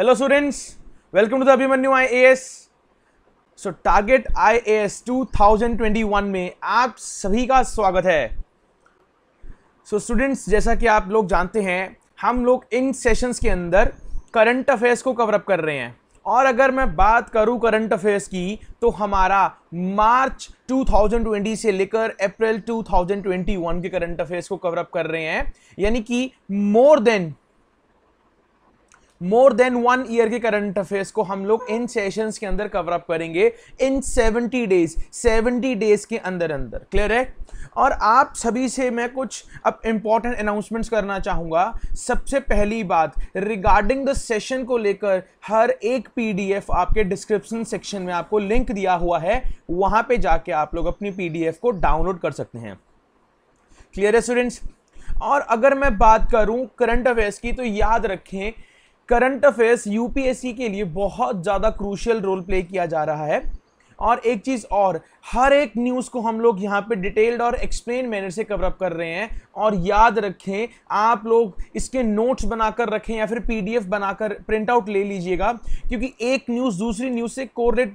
A S so target I A S two thousand twenty 2021 में आप सभी का स्वागत है सो so, स्टूडेंट्स जैसा कि आप लोग जानते हैं हम लोग इन सेशंस के अंदर करंट अफेयर्स को कवरअप कर रहे हैं और अगर मैं बात करूं करंट अफेयर्स की तो हमारा मार्च 2020 से लेकर अप्रैल 2021 के करंट अफेयर्स को कवरअप कर रहे हैं यानी कि more than more than one year के करंट अफेयर्स को हम लोग इन सेशंस के अंदर कवर अप करेंगे इन 70 डेज 70 डेज के अंदर अंदर क्लियर है और आप सभी से मैं कुछ अब इंपॉर्टेंट अनाउंसमेंट्स करना चाहूँगा सबसे पहली बात रिगार्डिंग द सेशन को लेकर हर एक पीडीएफ आपके डिस्क्रिप्शन सेक्शन में आपको लिंक दिया हुआ है वहाँ पे जाके आप लोग अपनी पीडीएफ को डाउनलोड कर सकते हैं क्लियर है स्टूडेंट्स और अगर मैं बात करूं करंट अफेयर्स की तो याद रखें करंट अफेयर्स यूपीएससी के लिए बहुत ज़्यादा क्रूशियल रोल प्ले किया जा रहा है और एक चीज़ और हर एक न्यूज़ को हम लोग यहाँ पे डिटेल्ड और एक्सप्लेन मैनर से कवरअप कर रहे हैं और याद रखें आप लोग इसके नोट्स बनाकर रखें या फिर पीडीएफ बनाकर प्रिंट आउट ले लीजिएगा क्योंकि एक न्यूज़ दूसरी न्यूज़ से कोरेट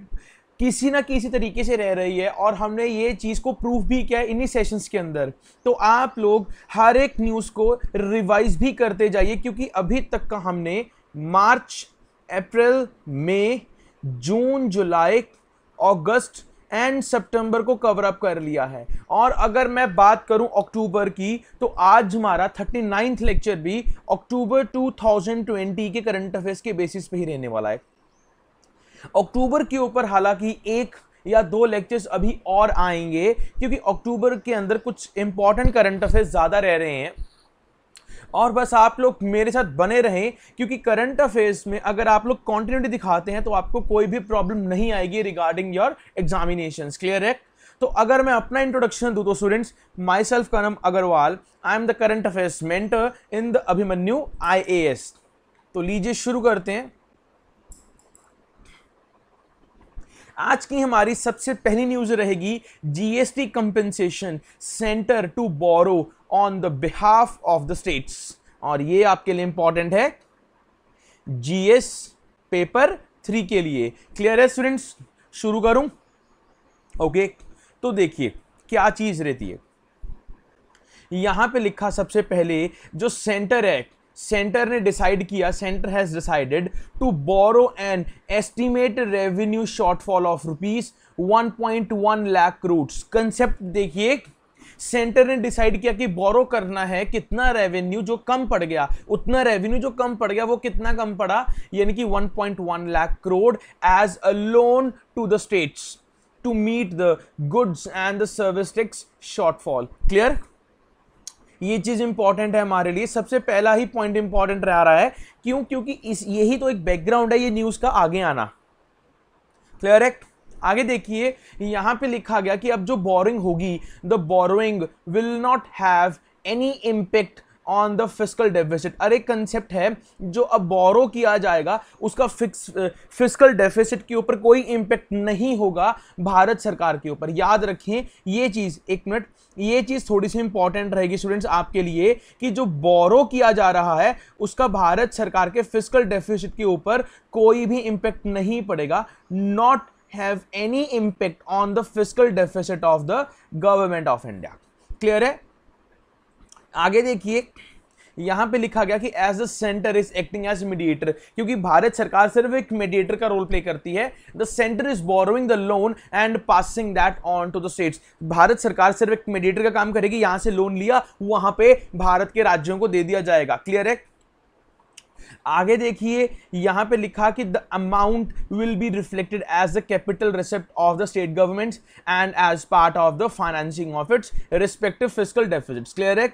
किसी ना किसी तरीके से रह रही है और हमने ये चीज़ को प्रूफ भी किया है इन्हीं सेशंस के अंदर तो आप लोग हर एक न्यूज़ को रिवाइज भी करते जाइए क्योंकि अभी तक का हमने मार्च अप्रैल मई जून जुलाई अगस्त एंड सितंबर को कवर अप कर लिया है और अगर मैं बात करूं अक्टूबर की तो आज हमारा थर्टी नाइन्थ लेक्चर भी अक्टूबर 2020 के करंट अफेयर्स के बेसिस पे ही रहने वाला है अक्टूबर के ऊपर हालांकि एक या दो लेक्चर्स अभी और आएंगे क्योंकि अक्टूबर के अंदर कुछ इंपॉर्टेंट करंट अफेयर्स ज़्यादा रह रहे हैं और बस आप लोग मेरे साथ बने रहें क्योंकि करंट अफेयर्स में अगर आप लोग कॉन्टिन्यूटी दिखाते हैं तो आपको कोई भी प्रॉब्लम नहीं आएगी रिगार्डिंग योर एग्जामिनेशन क्लियर है तो अगर मैं अपना इंट्रोडक्शन दूँ तो students myself Kanam Agarwal I am the current affairs mentor in the Abhimanyu I तो लीजिए शुरू करते हैं आज की हमारी सबसे पहली न्यूज रहेगी GST compensation centre to borrow on the behalf of the states और ये आपके लिए इंपॉर्टेंट है जीएस पेपर थ्री के लिए क्लियर है स्टूडेंट्स शुरू करूं ओके तो देखिए क्या चीज रहती है यहां पे लिखा सबसे पहले जो सेंटर है सेंटर ने डिसाइड किया centre has decided to borrow an estimate revenue shortfall of rupees 1.1 lakh crores concept देखिए सेंटर ने डिसाइड किया कि बोरो करना है कितना रेवेन्यू जो कम पड़ गया उतना रेवेन्यू जो कम पड़ गया वो कितना कम पड़ा यानी कि 1.1 lakh crore as a loan to the states to meet the goods and the service tax shortfall clear ये चीज़ इंपॉर्टेंट है हमारे लिए सबसे पहला ही पॉइंट इंपॉर्टेंट रह रहा है क्यों क्योंकि इस यही तो एक बैकग्राउंड है ये न्यूज़ का आगे आना क्लियर एक्ट आगे देखिए यहां पे लिखा गया कि अब जो बोरिंग होगी the borrowing will not have any impact on the physical deficit अरे कंसेप्ट है जो अब बोरो किया जाएगा उसका फिक्स फिजिकल डेफिसिट के ऊपर कोई इंपैक्ट नहीं होगा भारत सरकार के ऊपर याद रखें ये चीज़ एक मिनट ये चीज़ थोड़ी सी इंपॉर्टेंट रहेगी स्टूडेंट्स आपके लिए कि जो बोरो किया जा रहा है उसका भारत सरकार के फिजिकल डेफिसिट के ऊपर कोई भी इम्पैक्ट नहीं पड़ेगा not have any impact on the physical deficit of the government of India clear है आगे देखिए यहां पे लिखा गया कि as a centre is acting as mediator क्योंकि भारत सरकार सिर्फ एक मीडिएटर का रोल प्ले करती है the centre is borrowing the loan and passing that on to the states भारत सरकार सिर्फ एक मीडिएटर का काम करेगी यहां से लोन लिया वहां पे भारत के राज्यों को दे दिया जाएगा क्लियर है आगे देखिए यहां पे लिखा कि the amount will be reflected as the capital receipt of the state governments and as part of the financing of its respective physical deficit clear है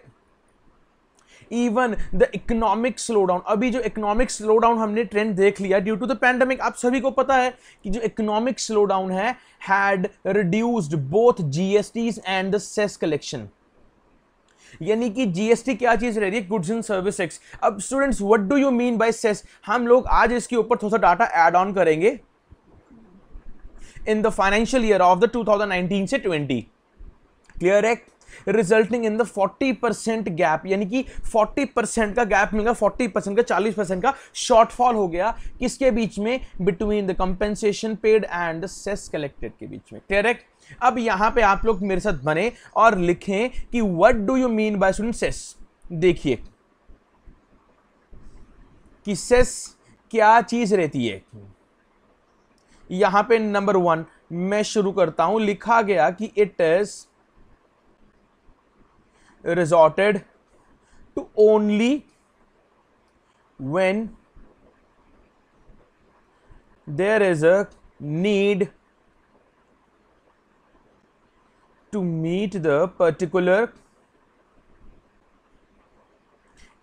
even the economic slow down अभी जो इकोनॉमिक स्लो डाउन हमने trend देख लिया due to the pandemic आप सभी को पता है कि जो इकोनॉमिक स्लो डाउन है had reduced both GSTs and the cess collection यानी कि जीएसटी क्या चीज रह रही है गुड्स एंड सर्विस एक्स अब students what do you mean by cess हम लोग आज इसके ऊपर थोड़ा सा डाटा ऐड ऑन करेंगे in the financial year of the 2019 से 20 क्लियर है resulting in the 40 percent gap यानी कि 40 परसेंट का गैप मिल गया 40 परसेंट का 40 परसेंट का शॉर्टफॉल हो गया किसके बीच में between the compensation paid and cess collected के बीच में है अब यहां पे आप लोग मेरे साथ बने और लिखें कि what do you mean by student cess देखिए कि सेस क्या चीज रहती है यहां पे नंबर वन मैं शुरू करता हूं लिखा गया कि it is resorted to only when there is a need to meet the particular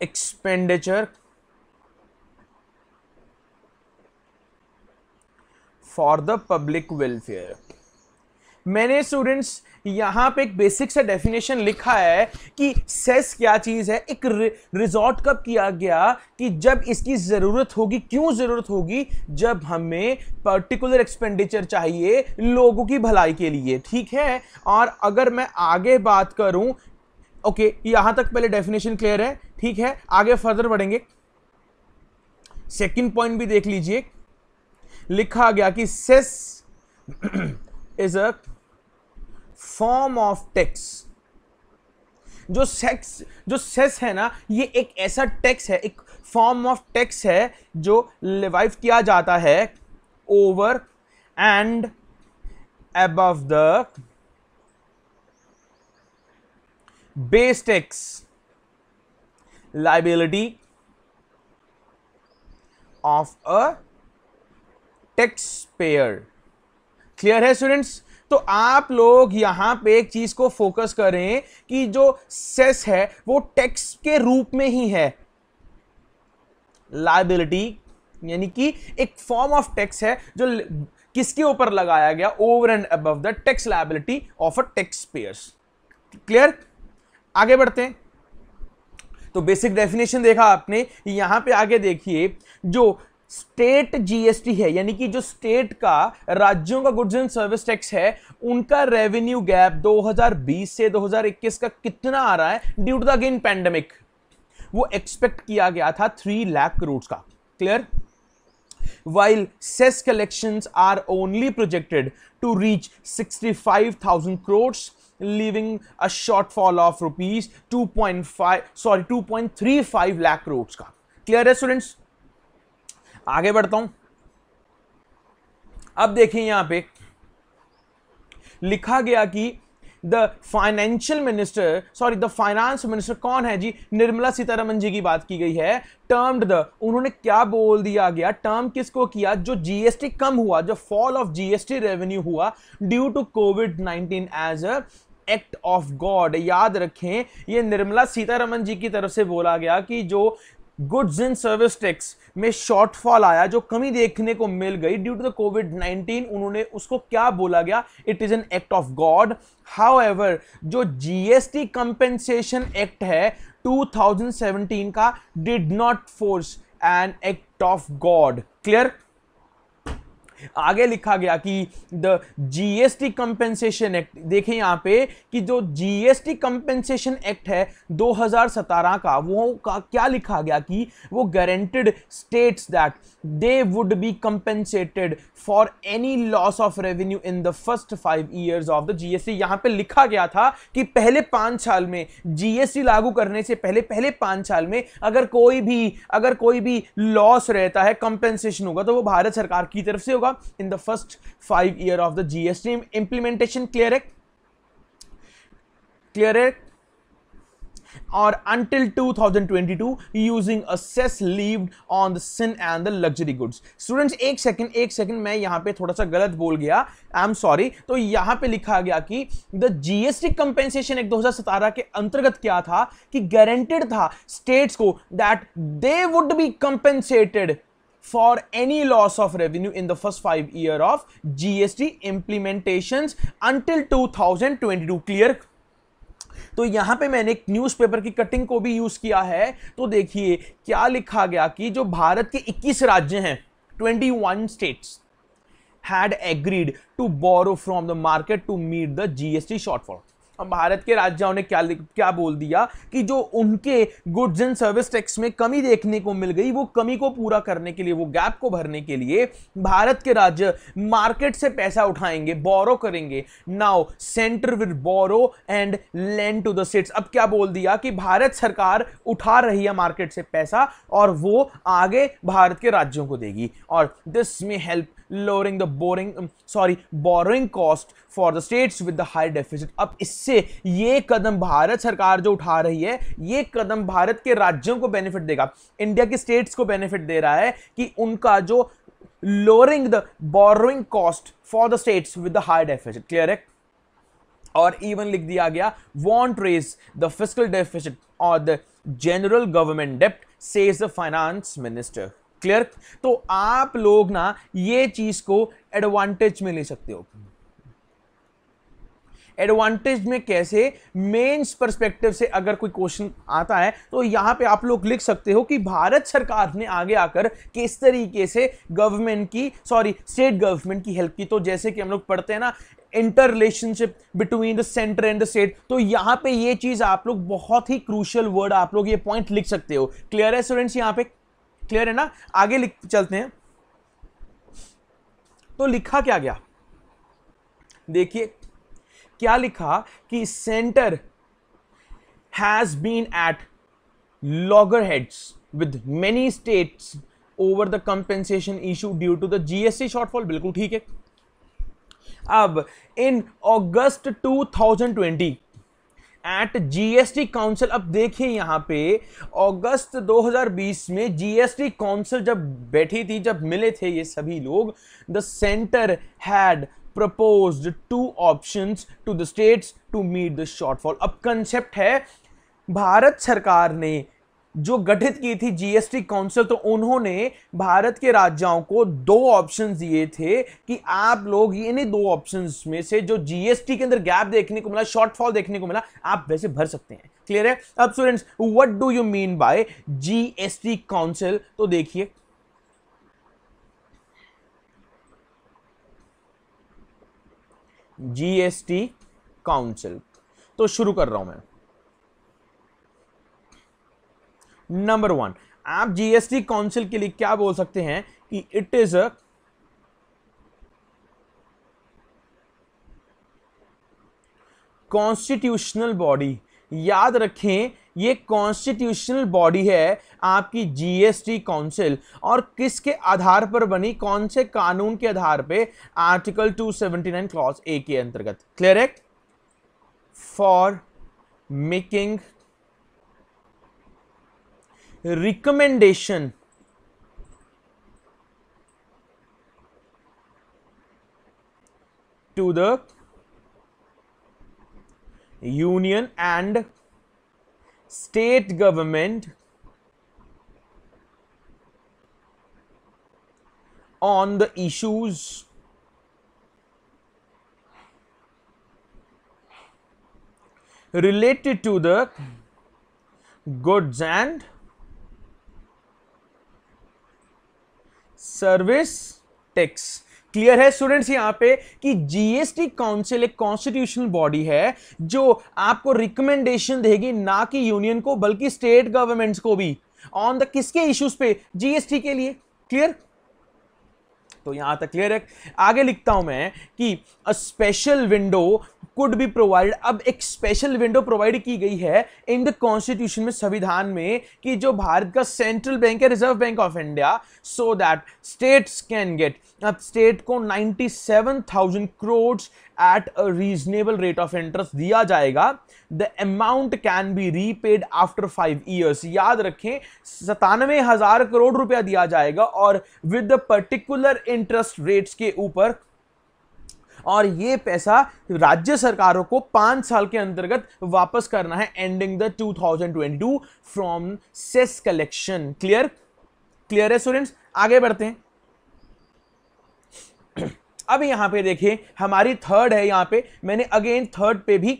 expenditure for the public welfare मैंने स्टूडेंट्स यहाँ पे एक बेसिक सा डेफिनेशन लिखा है कि सेस क्या चीज़ है एक रिजॉर्ट कब किया गया कि जब इसकी ज़रूरत होगी क्यों ज़रूरत होगी जब हमें पर्टिकुलर एक्सपेंडिचर चाहिए लोगों की भलाई के लिए ठीक है और अगर मैं आगे बात करूँ ओके यहाँ तक पहले डेफिनेशन क्लियर है ठीक है आगे फर्दर बढ़ेंगे सेकेंड पॉइंट भी देख लीजिए लिखा गया कि cess is a form of tax जो सेक्स जो सेस है ना ये एक ऐसा टैक्स है एक फॉर्म ऑफ टैक्स है जो लिवाइव किया जाता है over and the base tax liability of a tax payer clear है स्टूडेंट्स तो आप लोग यहां पे एक चीज़ को फोकस करें कि जो सेस है वो टैक्स के रूप में ही है लाइबिलिटी यानी कि एक फॉर्म ऑफ टैक्स है जो किसके ऊपर लगाया गया over and above the tax liability of a tax payers clear आगे बढ़ते हैं तो बेसिक डेफिनेशन देखा आपने यहां पे आगे देखिए जो स्टेट जीएसटी है यानी कि जो स्टेट का राज्यों का गुड्स एंड सर्विस टैक्स है उनका रेवेन्यू गैप 2020 से 2021 का कितना आ रहा है due to the again pandemic वो एक्सपेक्ट किया गया था थ्री लाख करोड़ का clear while cess collection are only projected to reach sixty five thousand crore living a short fall of rupees two point five sorry two point three five lakh crore का clear है students आगे बढ़ता हूं अब देखिए यहां पे लिखा गया कि the financial minister sorry the finance minister कौन है जी निर्मला सीतारमन जी की बात की गई है टर्म्ड द उन्होंने क्या बोल दिया गया टर्म किसको किया जो जीएसटी कम हुआ जो फॉल ऑफ जीएसटी रेवेन्यू हुआ due to Covid 19 as a act of God याद रखें ये निर्मला सीतारमन जी की तरफ से बोला गया कि जो गुड्स इन सर्विस टैक्स में शॉर्टफॉल आया जो कमी देखने को मिल गई ड्यू टू द कोविड 19 उन्होंने उसको क्या बोला गया it is an act of God how ever GST compensation act है 2017 का did not force an act of God clear आगे लिखा गया कि द जीएसटी कंपेंसेशन एक्ट देखें यहां पे कि जो जीएसटी कंपेंसेशन एक्ट है दो का वो का क्या लिखा गया कि वो guaranteed states that they would be compensated for any loss of revenue in the first five years of the GST यहां पे लिखा गया था कि पहले पांच साल में जीएसटी लागू करने से पहले पहले पांच साल में अगर कोई भी अगर कोई भी लॉस रहता है कंपेंसेशन होगा तो वो भारत सरकार की तरफ से होगा in the first five year of the GST implementation clear है क्लियर है or until 2022 using a cess leaved on the sin and the luxury goods students एक सेकंड एक सेकंड मैं यहाँ पे थोड़ा सा गलत बोल गया आई एम सॉरी तो यहां पे लिखा गया कि द जीएसटी कंपेंसेशन एक 2017 के अंतर्गत क्या था कि गारंटेड था स्टेट्स को that they would be compensated for any loss of revenue in the first 5 year of gst implementations until 2022 clear तो यहां पे मैंने एक न्यूज़पेपर की कटिंग को भी यूज किया है तो देखिए क्या लिखा गया कि जो भारत के 21 राज्य हैं 21 states had agreed to borrow from the market to meet the GST shortfall भारत के राज्यों ने क्या क्या बोल दिया कि जो उनके गुड्स एंड सर्विस टैक्स में कमी देखने को मिल गई वो कमी को पूरा करने के लिए वो गैप को भरने के लिए भारत के राज्य मार्केट से पैसा उठाएंगे बोरो करेंगे now centre with borrow and lend to the states अब क्या बोल दिया कि भारत सरकार उठा रही है मार्केट से पैसा और वो आगे भारत के राज्यों को देगी और दिस में help lowering the boring sorry boring cost for the states with the high deficit अब इससे ये कदम भारत सरकार जो उठा रही है ये कदम भारत के राज्यों को बेनिफिट देगा इंडिया के स्टेट्स को बेनिफिट दे रहा है कि उनका जो lowering the boring cost for the states with the high deficit clear है और इवन लिख दिया गया won't raise the physical deficit और द जनरल गवर्नमेंट डेप्ट says the finance minister clear तो आप लोग ना ये चीज को एडवांटेज में ले सकते हो एडवांटेज में कैसे मेंस पर्सपेक्टिव से अगर कोई क्वेश्चन आता है तो यहां पे आप लोग लिख सकते हो कि भारत सरकार ने आगे आकर किस तरीके से गवर्नमेंट की सॉरी स्टेट गवर्नमेंट की हेल्प की तो जैसे कि हम लोग पढ़ते हैं ना inter relationship between the centre and the state तो यहां पे ये चीज आप लोग बहुत ही क्रूशियल वर्ड आप लोग ये पॉइंट लिख सकते हो क्लियर है स्टूडेंट्स यहां पे क्लियर है ना आगे लिख चलते हैं तो लिखा क्या गया देखिए क्या लिखा कि centre has been at loggerheads with many states over the compensation issue due to the GST shortfall बिल्कुल ठीक है अब in August 2020 at GST council अब देखिए यहां पे अगस्त 2020 में जीएसटी काउंसिल जब बैठी थी जब मिले थे ये सभी लोग the centre had propose two option to the states to meet the shortfall अब कंसेप्ट है भारत सरकार ने जो गठित की थी जीएसटी काउंसिल तो उन्होंने भारत के राज्यों को दो ऑप्शन दिए थे कि आप लोग इन्हीं दो ऑप्शन में से जो जीएसटी के अंदर गैप देखने को मिला शॉर्टफॉल देखने को मिला आप वैसे भर सकते हैं क्लियर है अब students what do you mean by GST council तो देखिए जीएसटी काउंसिल तो शुरू कर रहा हूं मैं नंबर वन आप जीएसटी काउंसिल के लिए क्या बोल सकते हैं कि it is a constitutional body याद रखें ये कॉन्स्टिट्यूशनल बॉडी है आपकी जीएसटी काउंसिल और किसके आधार पर बनी कौन से कानून के आधार पे आर्टिकल 279 क्लॉज ए के अंतर्गत क्लियर है for making recommendation to the union and state government on the issues related to the goods and service tax clear है स्टूडेंट्स यहां पे कि जीएसटी काउंसिल एक कॉन्स्टिट्यूशनल बॉडी है जो आपको रिकमेंडेशन देगी ना कि यूनियन को बल्कि स्टेट गवर्नमेंट्स को भी ऑन द किसके इश्यूज पे जीएसटी के लिए क्लियर तो यहां तक क्लियर है आगे लिखता हूं मैं कि a special window could be provide अब एक स्पेशल विंडो प्रोवाइड की गई है इन द कॉन्स्टिट्यूशन में संविधान में कि जो भारत का सेंट्रल बैंक है reserve bank of India so that states can get अब स्टेट को 97,000 crore at a reasonable rate of interest दिया जाएगा the amount can be repaid after five years याद रखें सतानवे हजार करोड़ रुपया दिया जाएगा और with the particular interest rates के ऊपर और ये पैसा राज्य सरकारों को पांच साल के अंतर्गत वापस करना है ending the 2022 from cess collection clear clear है स्टूडेंट्स आगे बढ़ते हैं अब यहां पे देखिए हमारी थर्ड है यहां पे मैंने अगेन थर्ड पे भी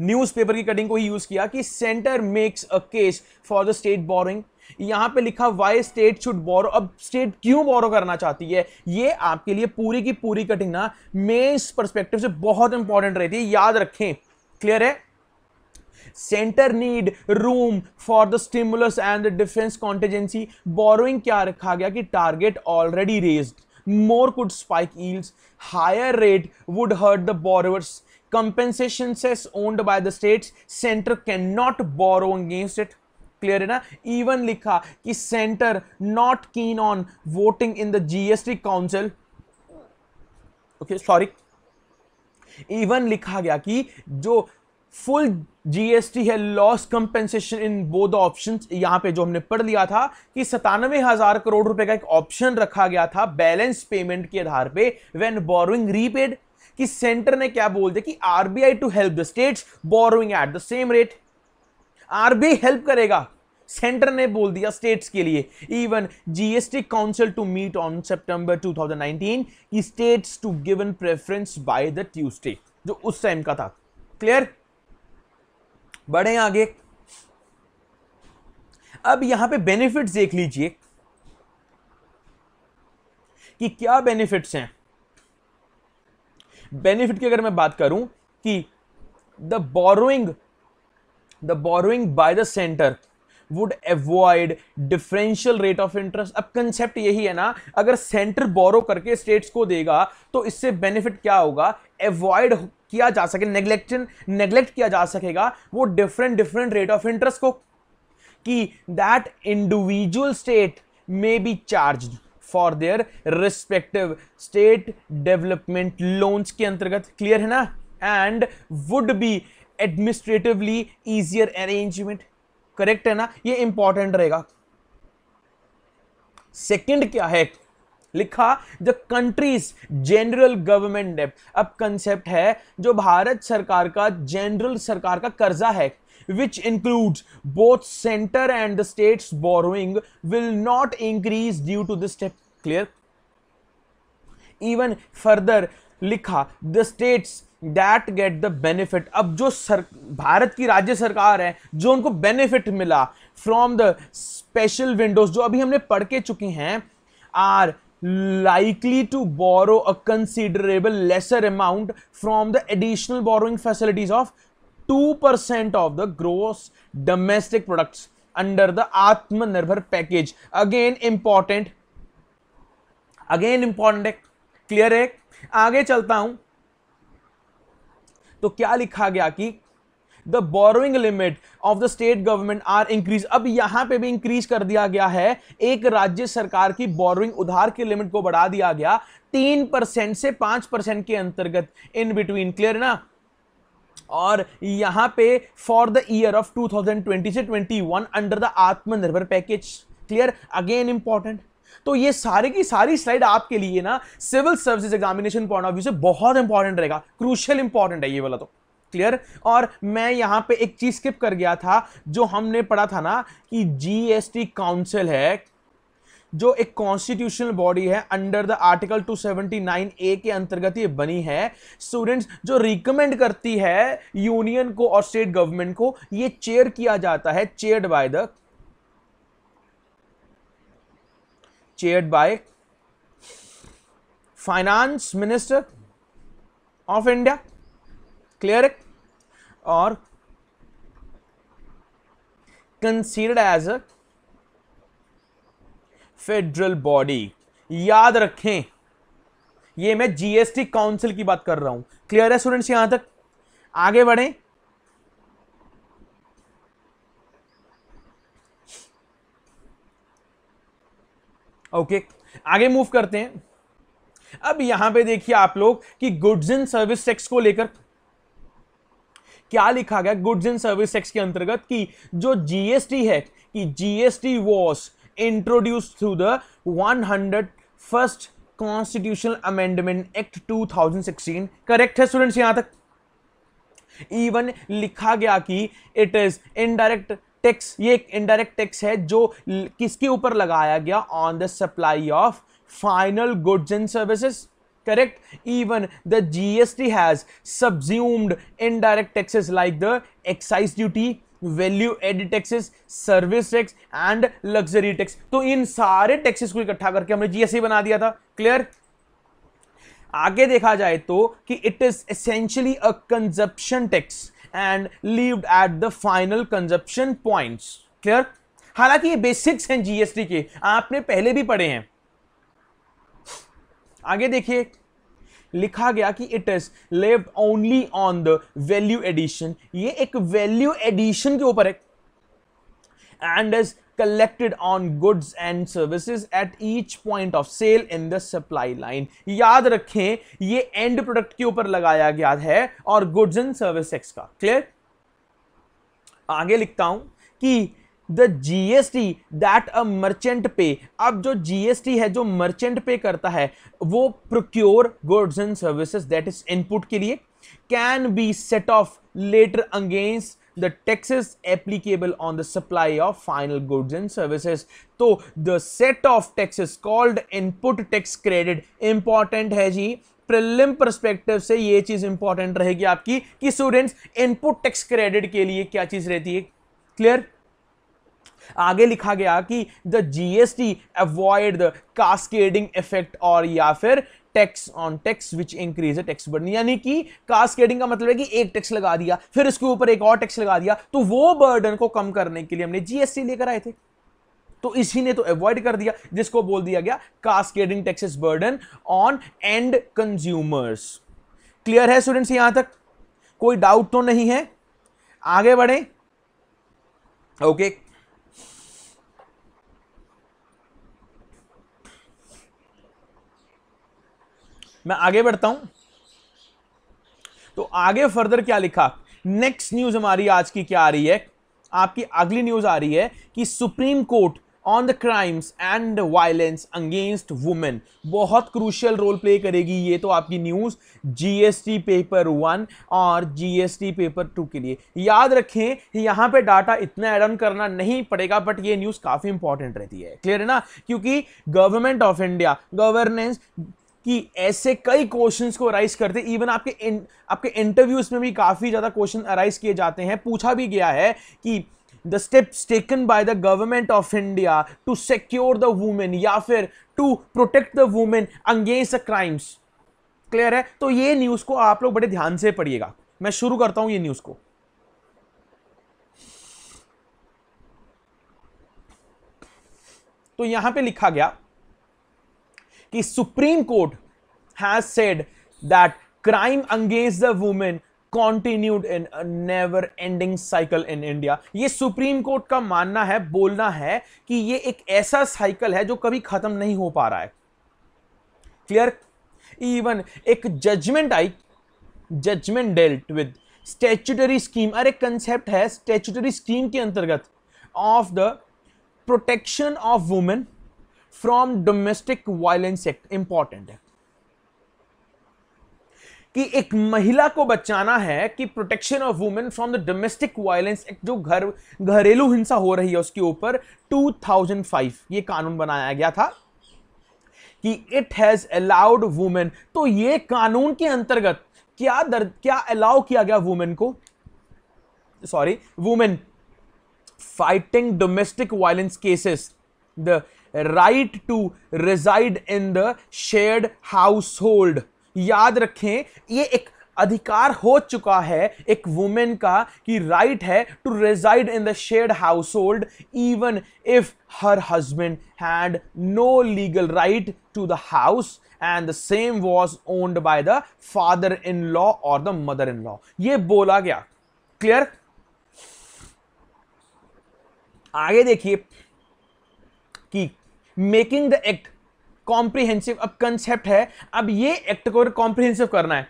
न्यूज़पेपर की कटिंग को ही यूज़ किया कि centre makes a case for the state borrowing यहां पे लिखा वाई स्टेट शुड बोरो अब स्टेट क्यों बोरो करना चाहती है ये आपके लिए पूरी की पूरी कटिंग ना मेन्स परस्पेक्टिव से बहुत इंपॉर्टेंट रहती है याद रखें क्लियर है centre need room for the stimulus and the defence contingency borrowing क्या रखा गया कि target already more could spike yields higher rate would hurt the borrowers compensation cess owned by the the centre can not borrow against it clear है ना even लिखा कि centre not keen on voting in the GST council okay sorry even लिखा गया कि जो full GST है loss compensation इन both option यहां पे जो हमने पढ़ लिया था कि सतानवे हजार करोड़ रुपए का एक ऑप्शन रखा गया था बैलेंस पेमेंट के आधार पे व्हेन बोरोइंग रीपेड कि सेंटर ने क्या बोल दिया कि RBI to help the states borrowing at the same rate RBI help करेगा सेंटर ने बोल दिया स्टेट्स के लिए even GST council to meet on September 2019 की states to given preference by the Tuesday जो उस टाइम का था क्लियर बढ़े आगे अब यहां पे बेनिफिट्स देख लीजिए कि क्या बेनिफिट्स हैं बेनिफिट की अगर मैं बात करूं कि the borrowing the borrowing by the centre would avoid differential rate of interest अब कंसेप्ट यही है ना अगर सेंटर बोरो करके स्टेट्स को देगा तो इससे बेनिफिट क्या होगा एवॉइड किया जा सके नेग्लेक्ट नेग्लेक्ट किया जा सकेगा वो different different rate of interest को कि that individual state may be charge for their respective state development loans के अंतर्गत क्लियर है ना and would be administratively easier arrangement correct है ना ये इंपॉर्टेंट रहेगा सेकेंड क्या है लिखा the country's general government debt अब कंसेप्ट है जो भारत सरकार का जनरल सरकार का कर्जा है which include both centre and the state borrowing will not increase due to this step clear even further लिखा the states that get the benefit अब जो सर भारत की राज्य सरकार है जो उनको बेनिफिट मिला फ्रॉम द स्पेशल विंडोज जो अभी हमने पढ़ के चुके हैं are likely to borrow a considerable lesser amount from the additional borrowing facilities of two percent of the gross domestic products under the Atmanirbhar package again important again important clear है आगे चलता हूं तो क्या लिखा गया कि the borrowing limit of the state government are increase अब यहां पे भी इंक्रीज कर दिया गया है एक राज्य सरकार की बोरोइंग उधार की लिमिट को बढ़ा दिया गया तीन परसेंट से पांच परसेंट के अंतर्गत इन बिटवीन क्लियर ना और यहां पे फॉर द ईयर ऑफ 2020 से 21 under the Atmanirbhar package clear again important तो ये सारे की सारी स्लाइड आपके लिए ना civil service examination point of view से बहुत इंपॉर्टेंट रहेगा क्रूशियल इंपॉर्टेंट है ये वाला तो क्लियर और मैं यहां पे एक चीज स्किप कर गया था जो हमने पढ़ा था ना कि जीएसटी काउंसिल है जो एक कॉन्स्टिट्यूशनल बॉडी है अंडर द आर्टिकल 279 ए के अंतर्गत ये बनी है स्टूडेंट्स जो रिकमेंड करती है यूनियन को और स्टेट गवर्नमेंट को ये चेयर किया जाता है chaired by the chair by finance minister of India clear और considered as a federal body याद रखें ये मैं जीएसटी काउंसिल की बात कर रहा हूं क्लियर है स्टूडेंट्स यहां तक आगे बढ़े ओके आगे मूव करते हैं अब यहां पे देखिए आप लोग कि गुड्स इन सर्विस टैक्स को लेकर क्या लिखा गया गुड्स इन सर्विस टैक्स के अंतर्गत कि जो जीएसटी है कि GST was introduce through the one hundred first constitutional amendment act 2016 correct है स्टूडेंट्स यहां तक इवन लिखा गया कि इट इज इनडायरेक्ट टैक्स ये एक इनडायरेक्ट टैक्स है जो किसके ऊपर लगाया गया on the supply of final goods and services correct even the GST has subsumed indirect taxes like the excise duty value add taxes service tax and luxury tax तो इन सारे टैक्सेस को इकट्ठा करके हमने जीएसटी बना दिया था क्लियर आगे देखा जाए तो कि it is essentially a consumption tax and levied at the final consumption point clear हालांकि ये बेसिक्स हैं जीएसटी के आपने पहले भी पढ़े हैं आगे देखिए लिखा गया कि it is levy only on the value addition ये एक वैल्यू एडिशन के ऊपर है and is collected on goods and services at each point of sale in the supply line. याद रखें ये end product के ऊपर लगाया गया है और goods and service tax का clear? आगे लिखता हूं कि the GST that a merchant pay अब जो जीएसटी है जो मर्चेंट पे करता है वो procure goods and services that is input के लिए can be set off later against the taxes applicable on the supply of final goods and services तो the set of taxes called input tax credit important है जी prelim perspective से ये चीज important रहेगी आपकी कि स्टूडेंट्स इनपुट टैक्स क्रेडिट के लिए क्या चीज रहती है क्लियर आगे लिखा गया कि the GST avoid the cascading effect और या फिर tax on tax which increase tax burden यानी कि कास्केडिंग का मतलब है कि एक टैक्स लगा दिया फिर उसके ऊपर एक और टैक्स लगा दिया तो वो बर्डन को कम करने के लिए हमने जीएसटी लेकर आए थे तो इसी ने तो अवॉइड कर दिया जिसको बोल दिया गया cascading taxes burden on end consumers clear है स्टूडेंट्स यहां तक कोई डाउट तो नहीं है आगे बढ़े ओके okay. मैं आगे बढ़ता हूं तो आगे फर्दर क्या लिखा नेक्स्ट न्यूज हमारी आज की क्या आ रही है आपकी अगली न्यूज आ रही है कि supreme court on the crimes and violence against women बहुत क्रूशियल रोल प्ले करेगी ये तो आपकी न्यूज़ जीएसटी पेपर वन और जीएसटी पेपर टू के लिए याद रखें यहां पे डाटा इतना एडन करना नहीं पड़ेगा बट ये न्यूज़ काफ़ी इंपॉर्टेंट रहती है क्लियर है ना क्योंकि गवर्नमेंट ऑफ इंडिया गवर्नेंस कि ऐसे कई क्वेश्चंस को अराइज करते इवन आपके इन, आपके इंटरव्यूज में भी काफ़ी ज़्यादा क्वेश्चन अराइज किए जाते हैं पूछा भी गया है कि the steps taken by the government of India to secure the women या फिर to protect the women against the crimes clear है तो ये न्यूज़ को आप लोग बड़े ध्यान से पढ़िएगा मैं शुरू करता हूं ये न्यूज़ को तो यहां पे लिखा गया कि supreme court has said that crime against the women continued in never ending cycle in India ये सुप्रीम कोर्ट का मानना है बोलना है कि ये एक ऐसा साइकिल है जो कभी खत्म नहीं हो पा रहा है क्लियर इवन एक जजमेंट आई judgement dealt with statutory scheme अरे कंसेप्ट है स्टेचुटरी स्कीम के अंतर्गत of the protection of women from domestic violence act important है कि एक महिला को बचाना है कि protection of women from the domestic violence act जो घर घरेलू हिंसा हो रही है उसके ऊपर 2005 ये कानून बनाया गया था कि इट हैज अलाउड वुमेन तो ये कानून के अंतर्गत क्या दर्द क्या अलाउ किया गया वुमेन को sorry women fighting domestic violence cases the right to reside in the shared household याद रखें ये एक अधिकार हो चुका है एक वुमेन का कि राइट है to reside in the shared household even if her husband had no legal right to the house and the same was owned by the father in law और द मदर इन लॉ ये बोला गया clear आगे देखिए making the act comprehensive अब concept है अब ये एक्ट को कॉम्प्रिहेंसिव करना है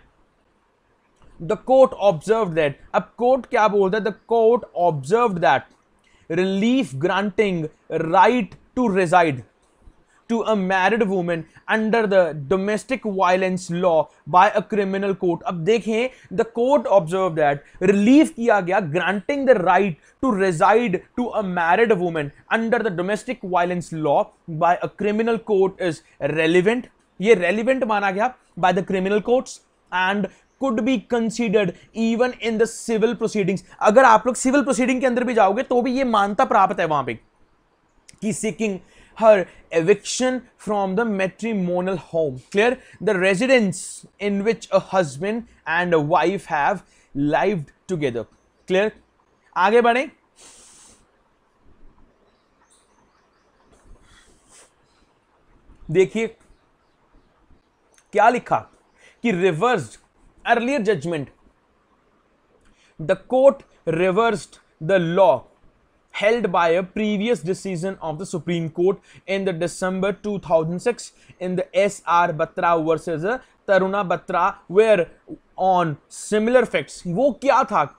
द कोर्ट ऑब्जर्व दैट अब कोर्ट क्या बोलता है the court observe that relief granting right to reside to a married woman under the domestic violence law by a criminal court ab dekhe the court observed that relief kiya gaya granting the right to reside to a married woman under the domestic violence law by a criminal court is relevant ye relevant mana gaya by the criminal courts and could be considered even in the civil proceedings agar aap log civil proceeding ke andar bhi jaoge to bhi ye manta prapt hai wahan pe कि seeking her eviction from the matrimonial home. Clear? The residence in which a husband and a wife have lived together. Clear? Aage बढ़े देखिए क्या लिखा कि reversed earlier judgement the court reversed the law held by a previous decision of the Supreme Court in the December 2006 in the S.R. Batra versus uh, Taruna Batra where on similar facts वो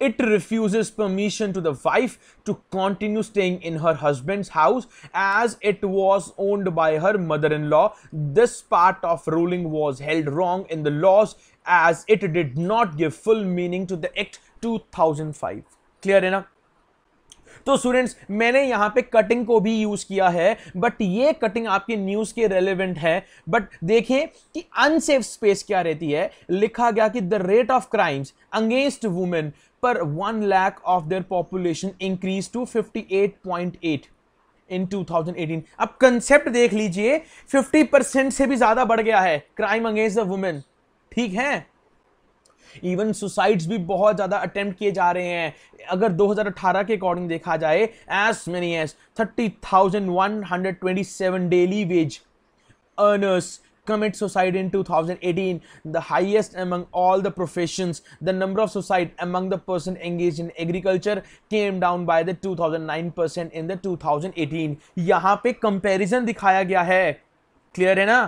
it refuses permission to the wife to continue staying in her husband's house as it was owned by her mother-in-law this part of ruling was held wrong in the laws as it did not give full meaning to the act 2005 clear enough तो students मैंने यहां पे cutting को भी use किया है but ये cutting आपके न्यूज के रेलिवेंट है बट देखें कि अनसेफ स्पेस क्या रहती है लिखा गया कि the rate of crimes against women per one lakh of their population increase to fifty in 2018 अब कंसेप्ट देख लीजिए 50 परसेंट से भी ज्यादा बढ़ गया है क्राइम अगेंस्ट द वुमेन ठीक है इवन सुसाइड्स भी बहुत ज़्यादा अटैम्प्ट किए जा रहे हैं अगर 2018 के अकॉर्डिंग देखा जाए as many as thirty thousand one hundred twenty seven daily wage earners commit suicide in 2018 thousand the highest among all the profession the number of suicide among the person engage in agriculture came down by the two thousand nine percent in the two thousand eighteen यहाँ पे comparison दिखाया गया है clear है ना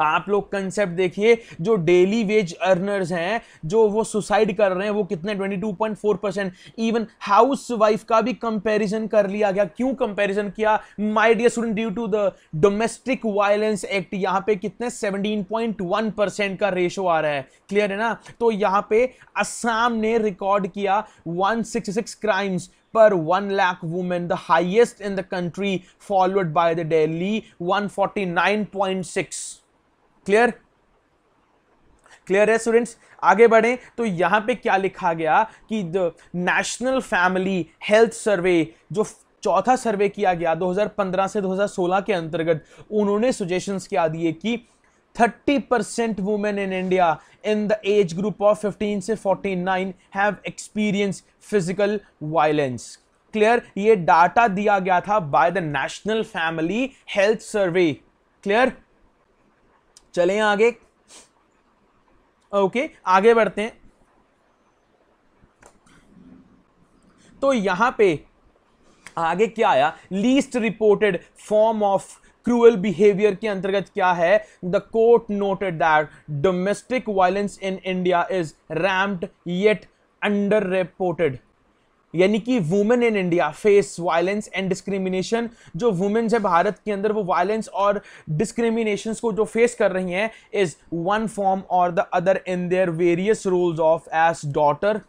आप लोग concept देखिए जो डेली वेज अर्नर्स हैं जो वो सुसाइड कर रहे हैं वो कितने 22.4 परसेंट इवन हाउस वाइफ का भी कंपैरिजन कर लिया गया क्यों कंपैरिजन किया my dear student due to the domestic violence act यहाँ पे कितने 17.1 परसेंट का रेशो आ रहा है क्लियर है ना तो यहाँ पे असम ने रिकॉर्ड किया one crimes the 1 in the country followed in the daily one forty nine point six clear clear है स्टूडेंट्स आगे बढ़ें तो यहां पे क्या लिखा गया कि the national family health survey जो चौथा सर्वे किया गया 2015 से 2016 के अंतर्गत उन्होंने सुजेशंस क्या दिए कि 30 percent women in India in the age group of 15 से 49 have experience physical violence clear ये डाटा दिया गया था by the national family health survey clear चले आगे ओके आगे बढ़ते हैं तो यहां पे आगे क्या आया least reported form of cruel behaviour के अंतर्गत क्या है the court noted that domestic violence in India is rampant yet under reported यानी कि women in India face violence and discrimination जो वुमेन्स है भारत के अंदर वो वायलेंस और डिस्क्रिमिनेशन को जो फेस कर रही हैं इज वन फॉर्म और the other in their various roles of as daughter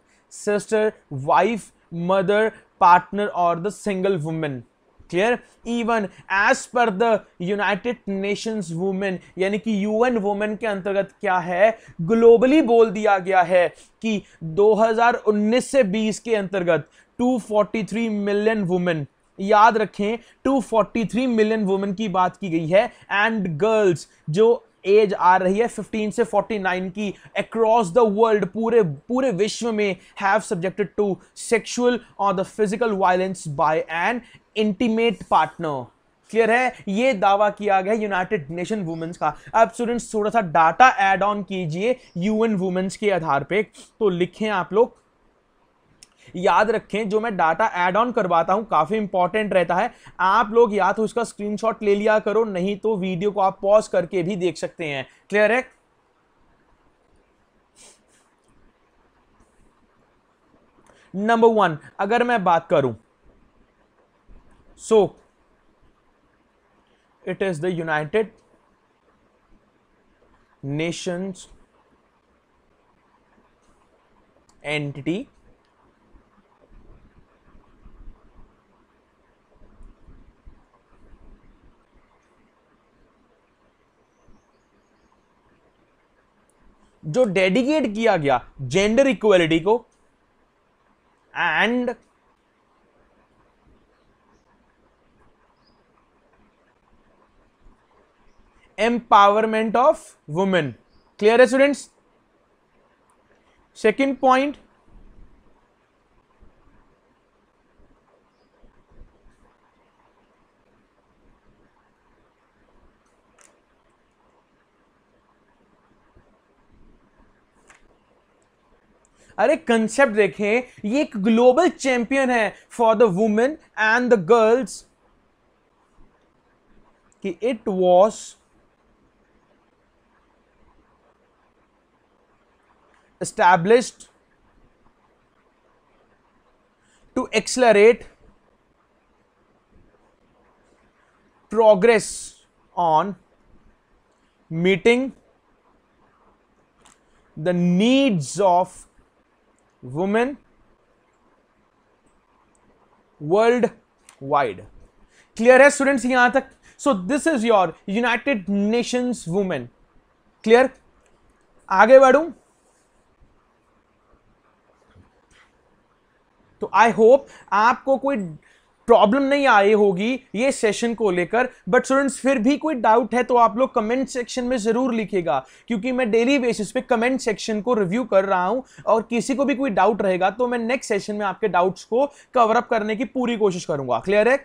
sister wife mother partner और the single women clear even as per the United Nations Women यानी कि यूएन वुमेन के अंतर्गत क्या है ग्लोबली बोल दिया गया है कि 2019 से 20 के अंतर्गत 243 मिलियन वुमेन याद रखें 243 मिलियन वुमेन की बात की गई है एंड गर्ल्स जो एज आ रही है 15 से 49 की अक्रॉस द वर्ल्ड पूरे पूरे विश्व में हैव सब्जेक्टेड टू सेक्सुअल और the physical violence by an intimate partner clear है ये दावा किया गया यूनाइटेड नेशन वुमेन्स का अब स्टूडेंट्स थोड़ा सा डाटा एड ऑन कीजिए यूएन वुमेन्स के आधार पे तो लिखें आप लोग याद रखें जो मैं डाटा एड ऑन करवाता हूँ काफ़ी इंपॉर्टेंट रहता है आप लोग या तो उसका स्क्रीनशॉट ले लिया करो नहीं तो वीडियो को आप पॉज करके भी देख सकते हैं क्लियर है नंबर वन अगर मैं बात करूं so it is the United Nations entity जो डेडिकेट किया गया जेंडर इक्वलिटी को and empowerment of women clear है स्टूडेंट्स सेकेंड पॉइंट अरे कंसेप्ट देखें ये एक ग्लोबल चैंपियन है for the women and the girls कि it was established to accelerate progress on meeting the needs of women worldwide clear है students यहां तक so this is your United Nations women clear आगे बढ़ू तो I hope आपको कोई problem नहीं आई होगी ये सेशन को लेकर बट स्टूडेंट्स फिर भी कोई डाउट है तो आप लोग कमेंट सेक्शन में ज़रूर लिखेगा क्योंकि मैं डेली बेसिस पे कमेंट सेक्शन को रिव्यू कर रहा हूं और किसी को भी कोई डाउट रहेगा तो मैं नेक्स्ट सेशन में आपके डाउट्स को कवरअप करने की पूरी कोशिश करूंगा क्लियर है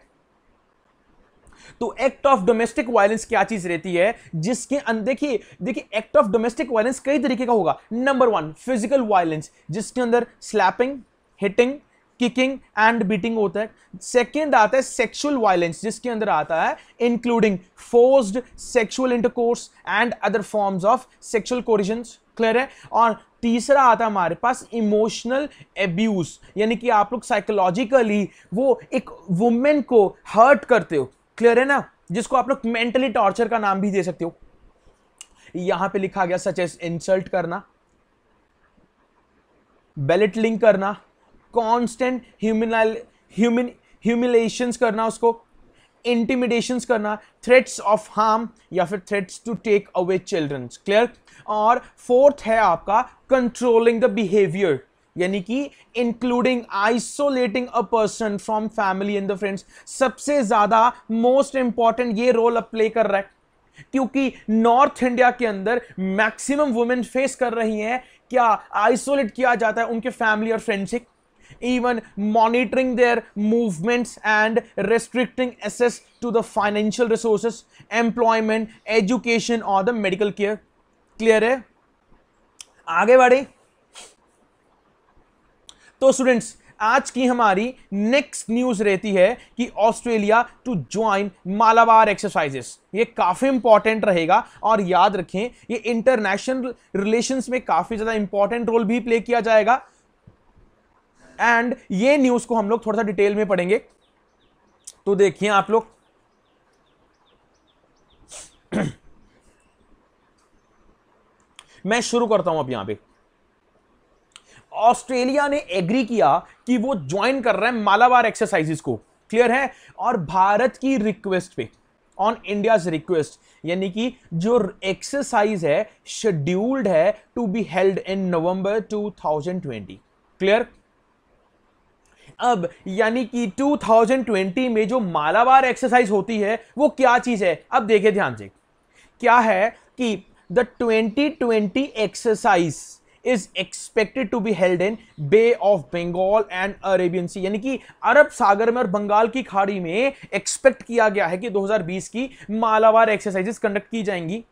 तो एक्ट ऑफ डोमेस्टिक वायलेंस क्या चीज रहती है जिसके अंदर देखिए देखिए एक्ट ऑफ डोमेस्टिक वायलेंस कई तरीके का होगा नंबर वन फिजिकल वायलेंस जिसके अंदर slapping hitting kicking and beating होता है सेकेंड आता है सेक्सुअल वायलेंस जिसके अंदर आता है including forced sexual intercourse and other forms of sexual coercion clear है और तीसरा आता है हमारे पास इमोशनल एब्यूज यानी कि आप लोग साइकोलॉजिकली वो एक वुमेन को हर्ट करते हो क्लियर है ना जिसको आप लोग मेंटली टॉर्चर का नाम भी दे सकते हो यहां पे लिखा गया सच एस इंसल्ट करना लिंक करना कॉन्स्टेंट ह्यूमन ह्यूमिन ह्यूमिलेशंस करना उसको इंटीमिडेशन करना थ्रेट्स ऑफ हार्म या फिर threats to take away childrens clear और फोर्थ है आपका कंट्रोलिंग द बिहेवियर यानी कि including isolating a person from family and the friends सबसे ज़्यादा मोस्ट इंपॉर्टेंट ये रोल अब प्ले कर रहा है क्योंकि नॉर्थ इंडिया के अंदर मैक्सिमम वुमेन फेस कर रही हैं क्या आइसोलेट किया जाता है उनके फैमिली और फ्रेंड से even monitoring their movements and restricting access to the financial resources, employment, education or the medical care. Clear hai aage badhe to students आज की हमारी नेक्स्ट न्यूज रहती है कि Australia to join Malabar exercises ये काफ़ी इंपॉर्टेंट रहेगा और याद रखें ये इंटरनेशनल रिलेशंस में काफ़ी ज़्यादा इंपॉर्टेंट रोल भी प्ले किया जाएगा एंड ये न्यूज़ को हम लोग थोड़ा सा डिटेल में पढ़ेंगे तो देखिए आप लोग मैं शुरू करता हूं अब यहां पे ऑस्ट्रेलिया ने एग्री किया कि वो ज्वाइन कर रहे हैं मालाबार एक्सरसाइजेस को क्लियर है और भारत की रिक्वेस्ट पे ऑन इंडियाज रिक्वेस्ट यानी कि जो एक्सरसाइज है शेड्यूल्ड है to be held in November 2020 clear अब यानी कि 2020 में जो मालाबार एक्सरसाइज होती है वो क्या चीज़ है अब देखिए ध्यान से क्या है कि the 2020 exercise is expected to be held in bay of Bengal and Arabian sea यानी कि अरब सागर में और बंगाल की खाड़ी में एक्सपेक्ट किया गया है कि 2020 की मालाबार एक्सरसाइजेस कंडक्ट की जाएंगी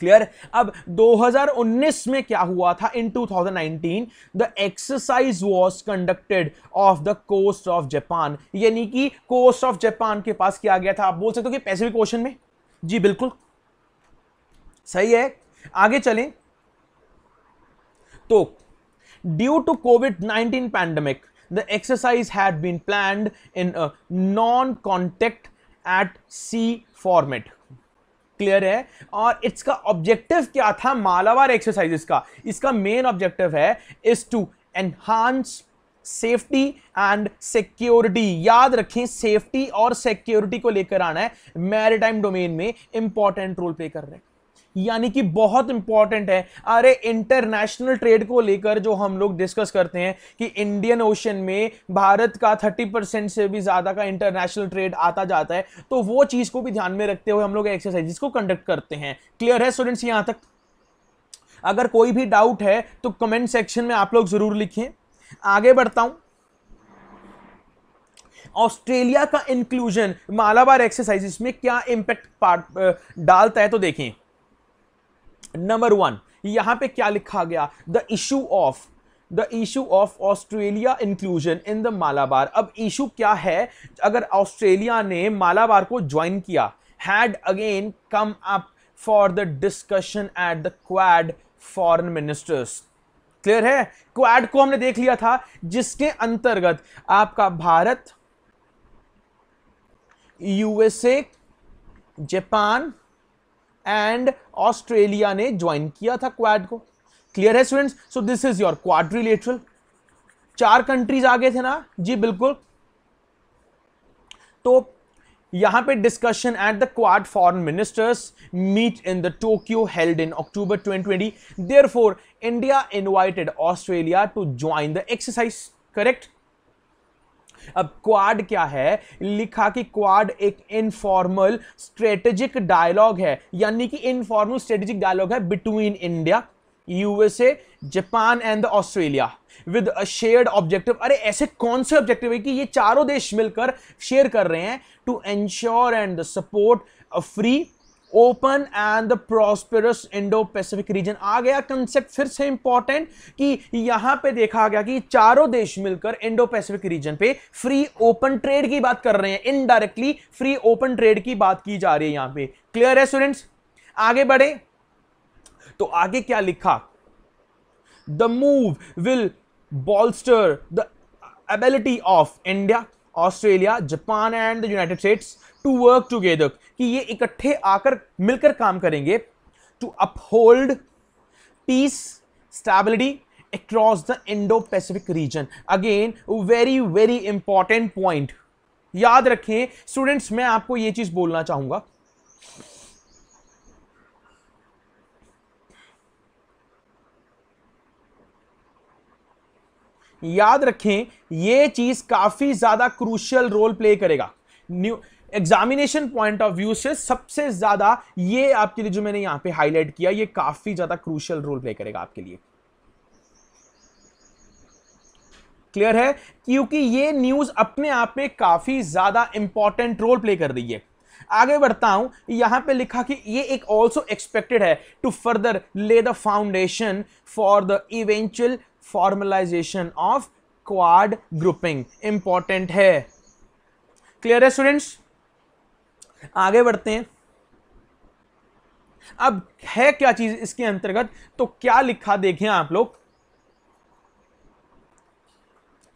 क्लियर अब 2019 में क्या हुआ था in 2019 the exercise was conducted off the coast of Japan यानी कि कोस्ट ऑफ जापान के पास किया गया था आप बोल सकते हो कि पैसिफिक क्वेश्चन में जी बिल्कुल सही है आगे चलें तो due to Covid 19 pandemic the exercise had been planned in non contact at sea format clear है और इट्स का ऑब्जेक्टिव क्या था मालावार एक्सरसाइजेस का इसका मेन ऑब्जेक्टिव है is to enhance safety and security याद रखें सेफ्टी और सिक्योरिटी को लेकर आना है मैरिटाइम डोमेन में इंपॉर्टेंट रोल प्ले कर रहे हैं यानी कि बहुत इंपॉर्टेंट है अरे इंटरनेशनल ट्रेड को लेकर जो हम लोग डिस्कस करते हैं कि इंडियन ओशन में भारत का 30 परसेंट से भी ज़्यादा का इंटरनेशनल ट्रेड आता जाता है तो वो चीज़ को भी ध्यान में रखते हुए हम लोग एक्सरसाइजेस को कंडक्ट करते हैं क्लियर है स्टूडेंट्स यहां तक अगर कोई भी डाउट है तो कमेंट सेक्शन में आप लोग ज़रूर लिखें आगे बढ़ता हूं ऑस्ट्रेलिया का इंक्लूजन मालाबार एक्सरसाइजेस में क्या इंपैक्ट डालता है तो देखें नंबर वन यहां पे क्या लिखा गया the issue of the issue of Australia inclusion in the Malabar अब इशू क्या है अगर ऑस्ट्रेलिया ने मालाबार को ज्वाइन किया had again come up for the discussion at the Quad foreign ministers clear है क्वाड को हमने देख लिया था जिसके अंतर्गत आपका भारत यूएसए जापान एंड ऑस्ट्रेलिया ने ज्वाइन किया था क्वाड को क्लियर है students so this is your quadrilateral चार कंट्रीज आ गए थे ना जी बिल्कुल तो यहां पे discussion at the Quad foreign ministers meet in the Tokyo held in October 2020 therefore India invited Australia to join the exercise correct अब क्वाड क्या है लिखा कि क्वाड एक इनफॉर्मल स्ट्रेटेजिक डायलॉग है यानी कि इनफॉर्मल स्ट्रेटेजिक डायलॉग है between India USA Japan and Australia with shared objective अरे ऐसे कौन से ऑब्जेक्टिव है कि ये चारों देश मिलकर शेयर कर रहे हैं to ensure and support a free open and the prosperous Indo Pacific region आ गया कंसेप्ट फिर से इंपॉर्टेंट कि यहां पे देखा गया कि चारों देश मिलकर इंडो पैसिफिक रीजन पे फ्री ओपन ट्रेड की बात कर रहे हैं इनडायरेक्टली फ्री ओपन ट्रेड की बात की जा रही है यहां पे क्लियर है स्टूडेंट्स आगे बढ़े तो आगे क्या लिखा the move will bolster the ability of India Australia Japan and the United States to work together कि ये इकट्ठे आकर मिलकर काम करेंगे to uphold peace stability across the Indo Pacific region again very very important point याद रखें students मैं आपको ये चीज बोलना चाहूंगा याद रखें यह चीज काफी ज्यादा क्रूशियल रोल प्ले करेगा new examination point of view से सबसे ज्यादा ये आपके लिए जो मैंने यहां पे हाईलाइट किया ये काफी ज्यादा क्रूशियल रोल प्ले करेगा आपके लिए क्लियर है क्योंकि ये न्यूज अपने आप में काफी ज्यादा इंपॉर्टेंट रोल प्ले कर रही है आगे बढ़ता हूं यहां पे लिखा कि ये एक ऑल्सो एक्सपेक्टेड है to further lay the foundation for the eventual formalisation of Quad grouping important है क्लियर है स्टूडेंट्स आगे बढ़ते हैं अब है क्या चीज इसके अंतर्गत तो क्या लिखा देखें आप लोग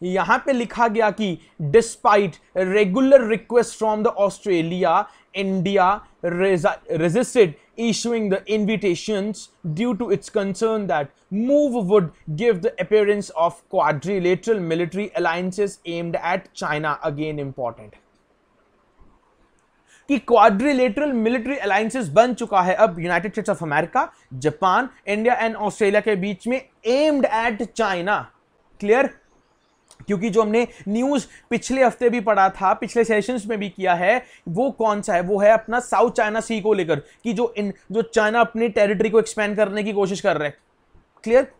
यहां पे लिखा गया कि despite regular request from the Australia India resisted issuing the invitation due to its concern that move would give the appearance of quadrilateral military alliances aimed at China again important कि क्वाड्रिलेटरल मिलिट्री अलायंसेस बन चुका है अब United States of America Japan India and Australia के बीच में aimed at China clear क्योंकि जो हमने न्यूज़ पिछले हफ्ते भी पढ़ा था पिछले सेशंस में भी किया है वो कौन सा है वो है अपना साउथ चाइना सी को लेकर कि जो इन जो चाइना अपनी टेरिटरी को एक्सपेंड करने की कोशिश कर रहे हैं क्लियर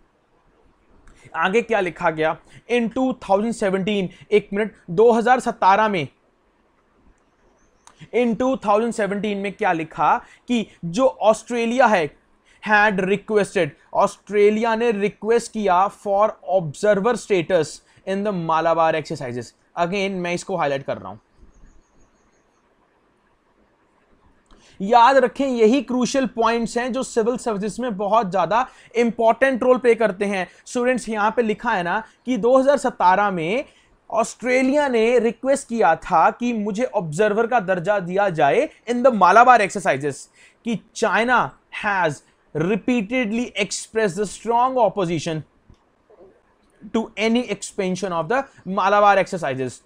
आगे क्या लिखा गया इन 2017 एक मिनट 2017 में इन 2017 में क्या लिखा कि जो ऑस्ट्रेलिया है हैड रिक्वेस्टेड ऑस्ट्रेलिया ने रिक्वेस्ट किया for observer status in the Malabar exercises again मैं इसको हाईलाइट कर रहा हूं याद रखें यही क्रूशियल पॉइंट्स हैं जो सिविल सर्विस में बहुत ज़्यादा इंपॉर्टेंट रोल प्ले करते हैं स्टूडेंट्स यहाँ पे लिखा है ना कि 2017 में ऑस्ट्रेलिया ने रिक्वेस्ट किया था कि मुझे ऑब्जर्वर का दर्जा दिया जाए इन द मालाबार एक्सरसाइजेस कि China has repeatedly express the strong opposition to any expansion of the Malabar exercises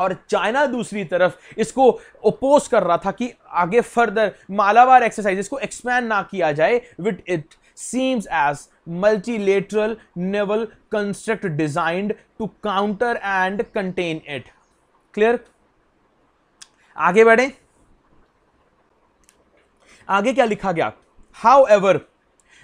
और चाइना दूसरी तरफ इसको ओपोज कर रहा था कि आगे फर्दर मालाबार एक्सरसाइजेस को एक्सपैंड ना किया जाए विट it seems as multilateral naval construct designed to counter and contain it clear आगे बढ़े आगे क्या लिखा गया however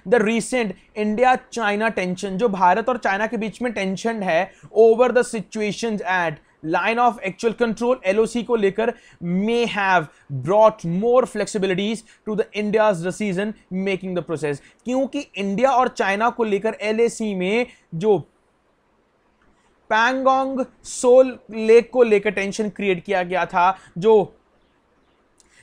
the recent India China tension जो भारत और चाइना के बीच में टेंशन है over the situation at line of actual control LOC को लेकर may have brought more flexibilities to the India decision making the process क्योंकि इंडिया और चाइना को लेकर एलएसी में जो पैंगोंग सोल लेक को लेकर टेंशन क्रिएट किया गया था जो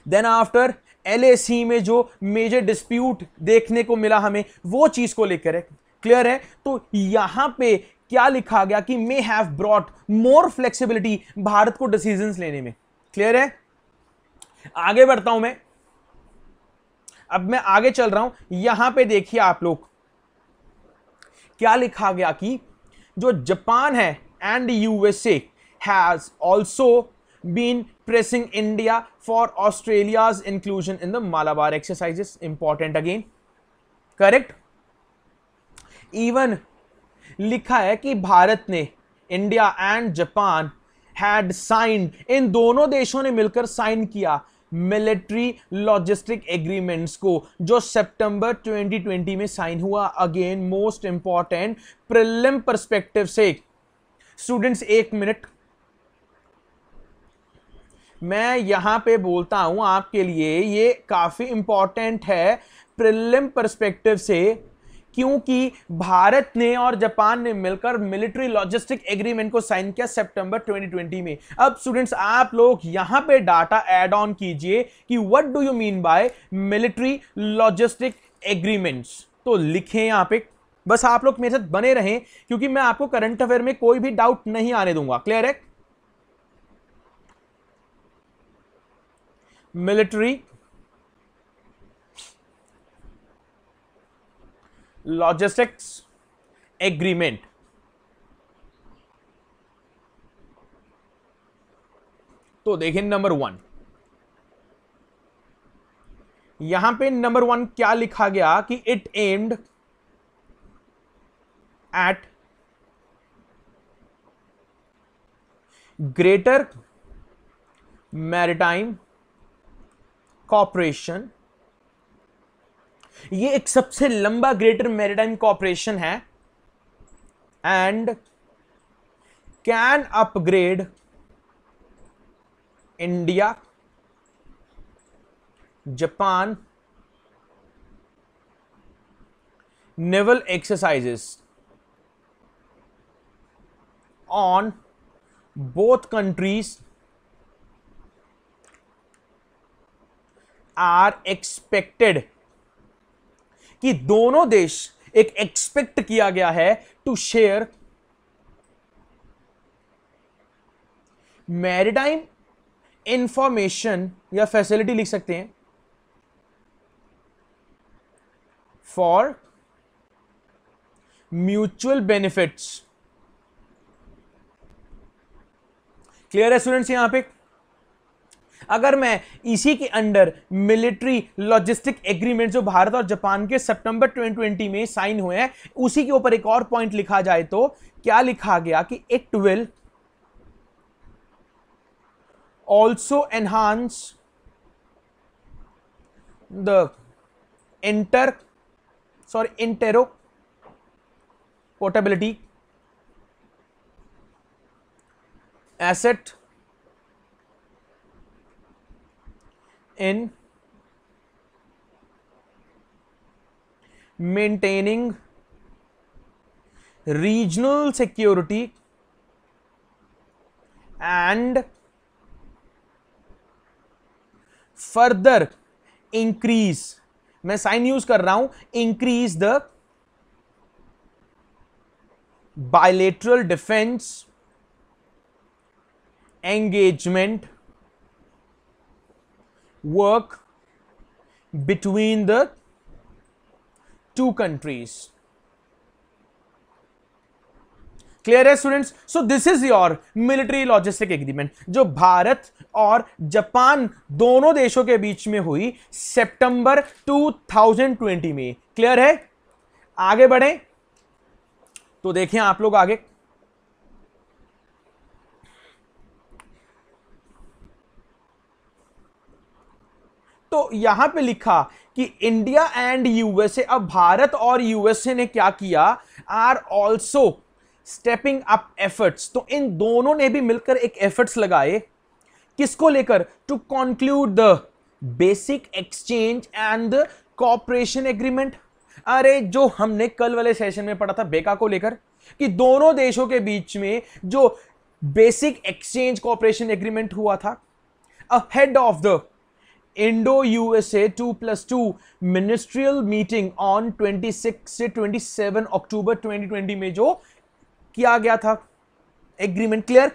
देन आफ्टर एल में जो मेजर डिस्प्यूट देखने को मिला हमें वो चीज़ को लेकर क्लियर है तो यहां पे क्या लिखा गया कि may have brought more flexibility भारत को डिसीजन लेने में क्लियर है आगे बढ़ता हूं मैं अब मैं आगे चल रहा हूं यहां पे देखिए आप लोग क्या लिखा गया कि जो जापान है and USA has also been pressing India for Australia's inclusion in the Malabar exercises important again correct even लिखा है कि भारत ने India and Japan had signed in दोनों देशों ने मिलकर साइन किया मिलिट्री लॉजिस्टिक एग्रीमेंट्स को जो सितंबर 2020 में साइन हुआ again most important prelim perspective से स्टूडेंट्स एक मिनट मैं यहां पे बोलता हूं आपके लिए ये काफ़ी इंपॉर्टेंट है प्रिलिम परस्पेक्टिव से क्योंकि भारत ने और जापान ने मिलकर मिलिट्री लॉजिस्टिक एग्रीमेंट को साइन किया सितंबर 2020 में अब स्टूडेंट्स आप लोग यहां पे डाटा एड ऑन कीजिए कि what do you mean by military logistic agreements तो लिखें यहां पे बस आप लोग मेरे साथ बने रहें क्योंकि मैं आपको करंट अफेयर में कोई भी डाउट नहीं आने दूंगा क्लियर है मिलिट्री लॉजिस्टिक्स एग्रीमेंट तो देखें नंबर वन यहां पे नंबर वन क्या लिखा गया कि it aimed at greater maritime cooperation ये एक सबसे लंबा ग्रेटर मेरीटाइम कॉपरेशन है and can upgrade India Japan naval exercises on both countries are expected कि दोनों देश एक एक्सपेक्ट किया गया है टू शेयर मैरिटाइम इंफॉर्मेशन या फैसिलिटी लिख सकते हैं फॉर म्यूचुअल बेनिफिट्स क्लियर है स्टूडेंट्स यहां पे अगर मैं इसी के अंडर मिलिट्री लॉजिस्टिक एग्रीमेंट जो भारत और जापान के सितंबर 2020 में साइन हुए हैं उसी के ऊपर एक और पॉइंट लिखा जाए तो क्या लिखा गया कि it will also enhance the inter sorry interoperability asset in maintaining regional security and further increase मैं साइन यूज कर रहा हूं increase the bilateral defence engagement work between the two countries. Clear है students so this is your military logistic agreement जो भारत और Japan दोनों देशों के बीच में हुई सितंबर 2020 में क्लियर है आगे बढ़े तो देखें आप लोग आगे तो यहां पे लिखा कि इंडिया एंड यूएसए अब भारत और यूएसए ने क्या किया are also stepping up efforts तो इन दोनों ने भी मिलकर एक एफर्ट्स लगाए किसको लेकर to conclude the basic exchange and the cooperation agreement अरे जो हमने कल वाले सेशन में पढ़ा था बेका को लेकर कि दोनों देशों के बीच में जो बेसिक एक्सचेंज कॉपरेशन एग्रीमेंट हुआ था ahead of the Indo USA two plus two ministerial meeting on 26 से 27 अक्टूबर 2020 में जो किया गया था एग्रीमेंट क्लियर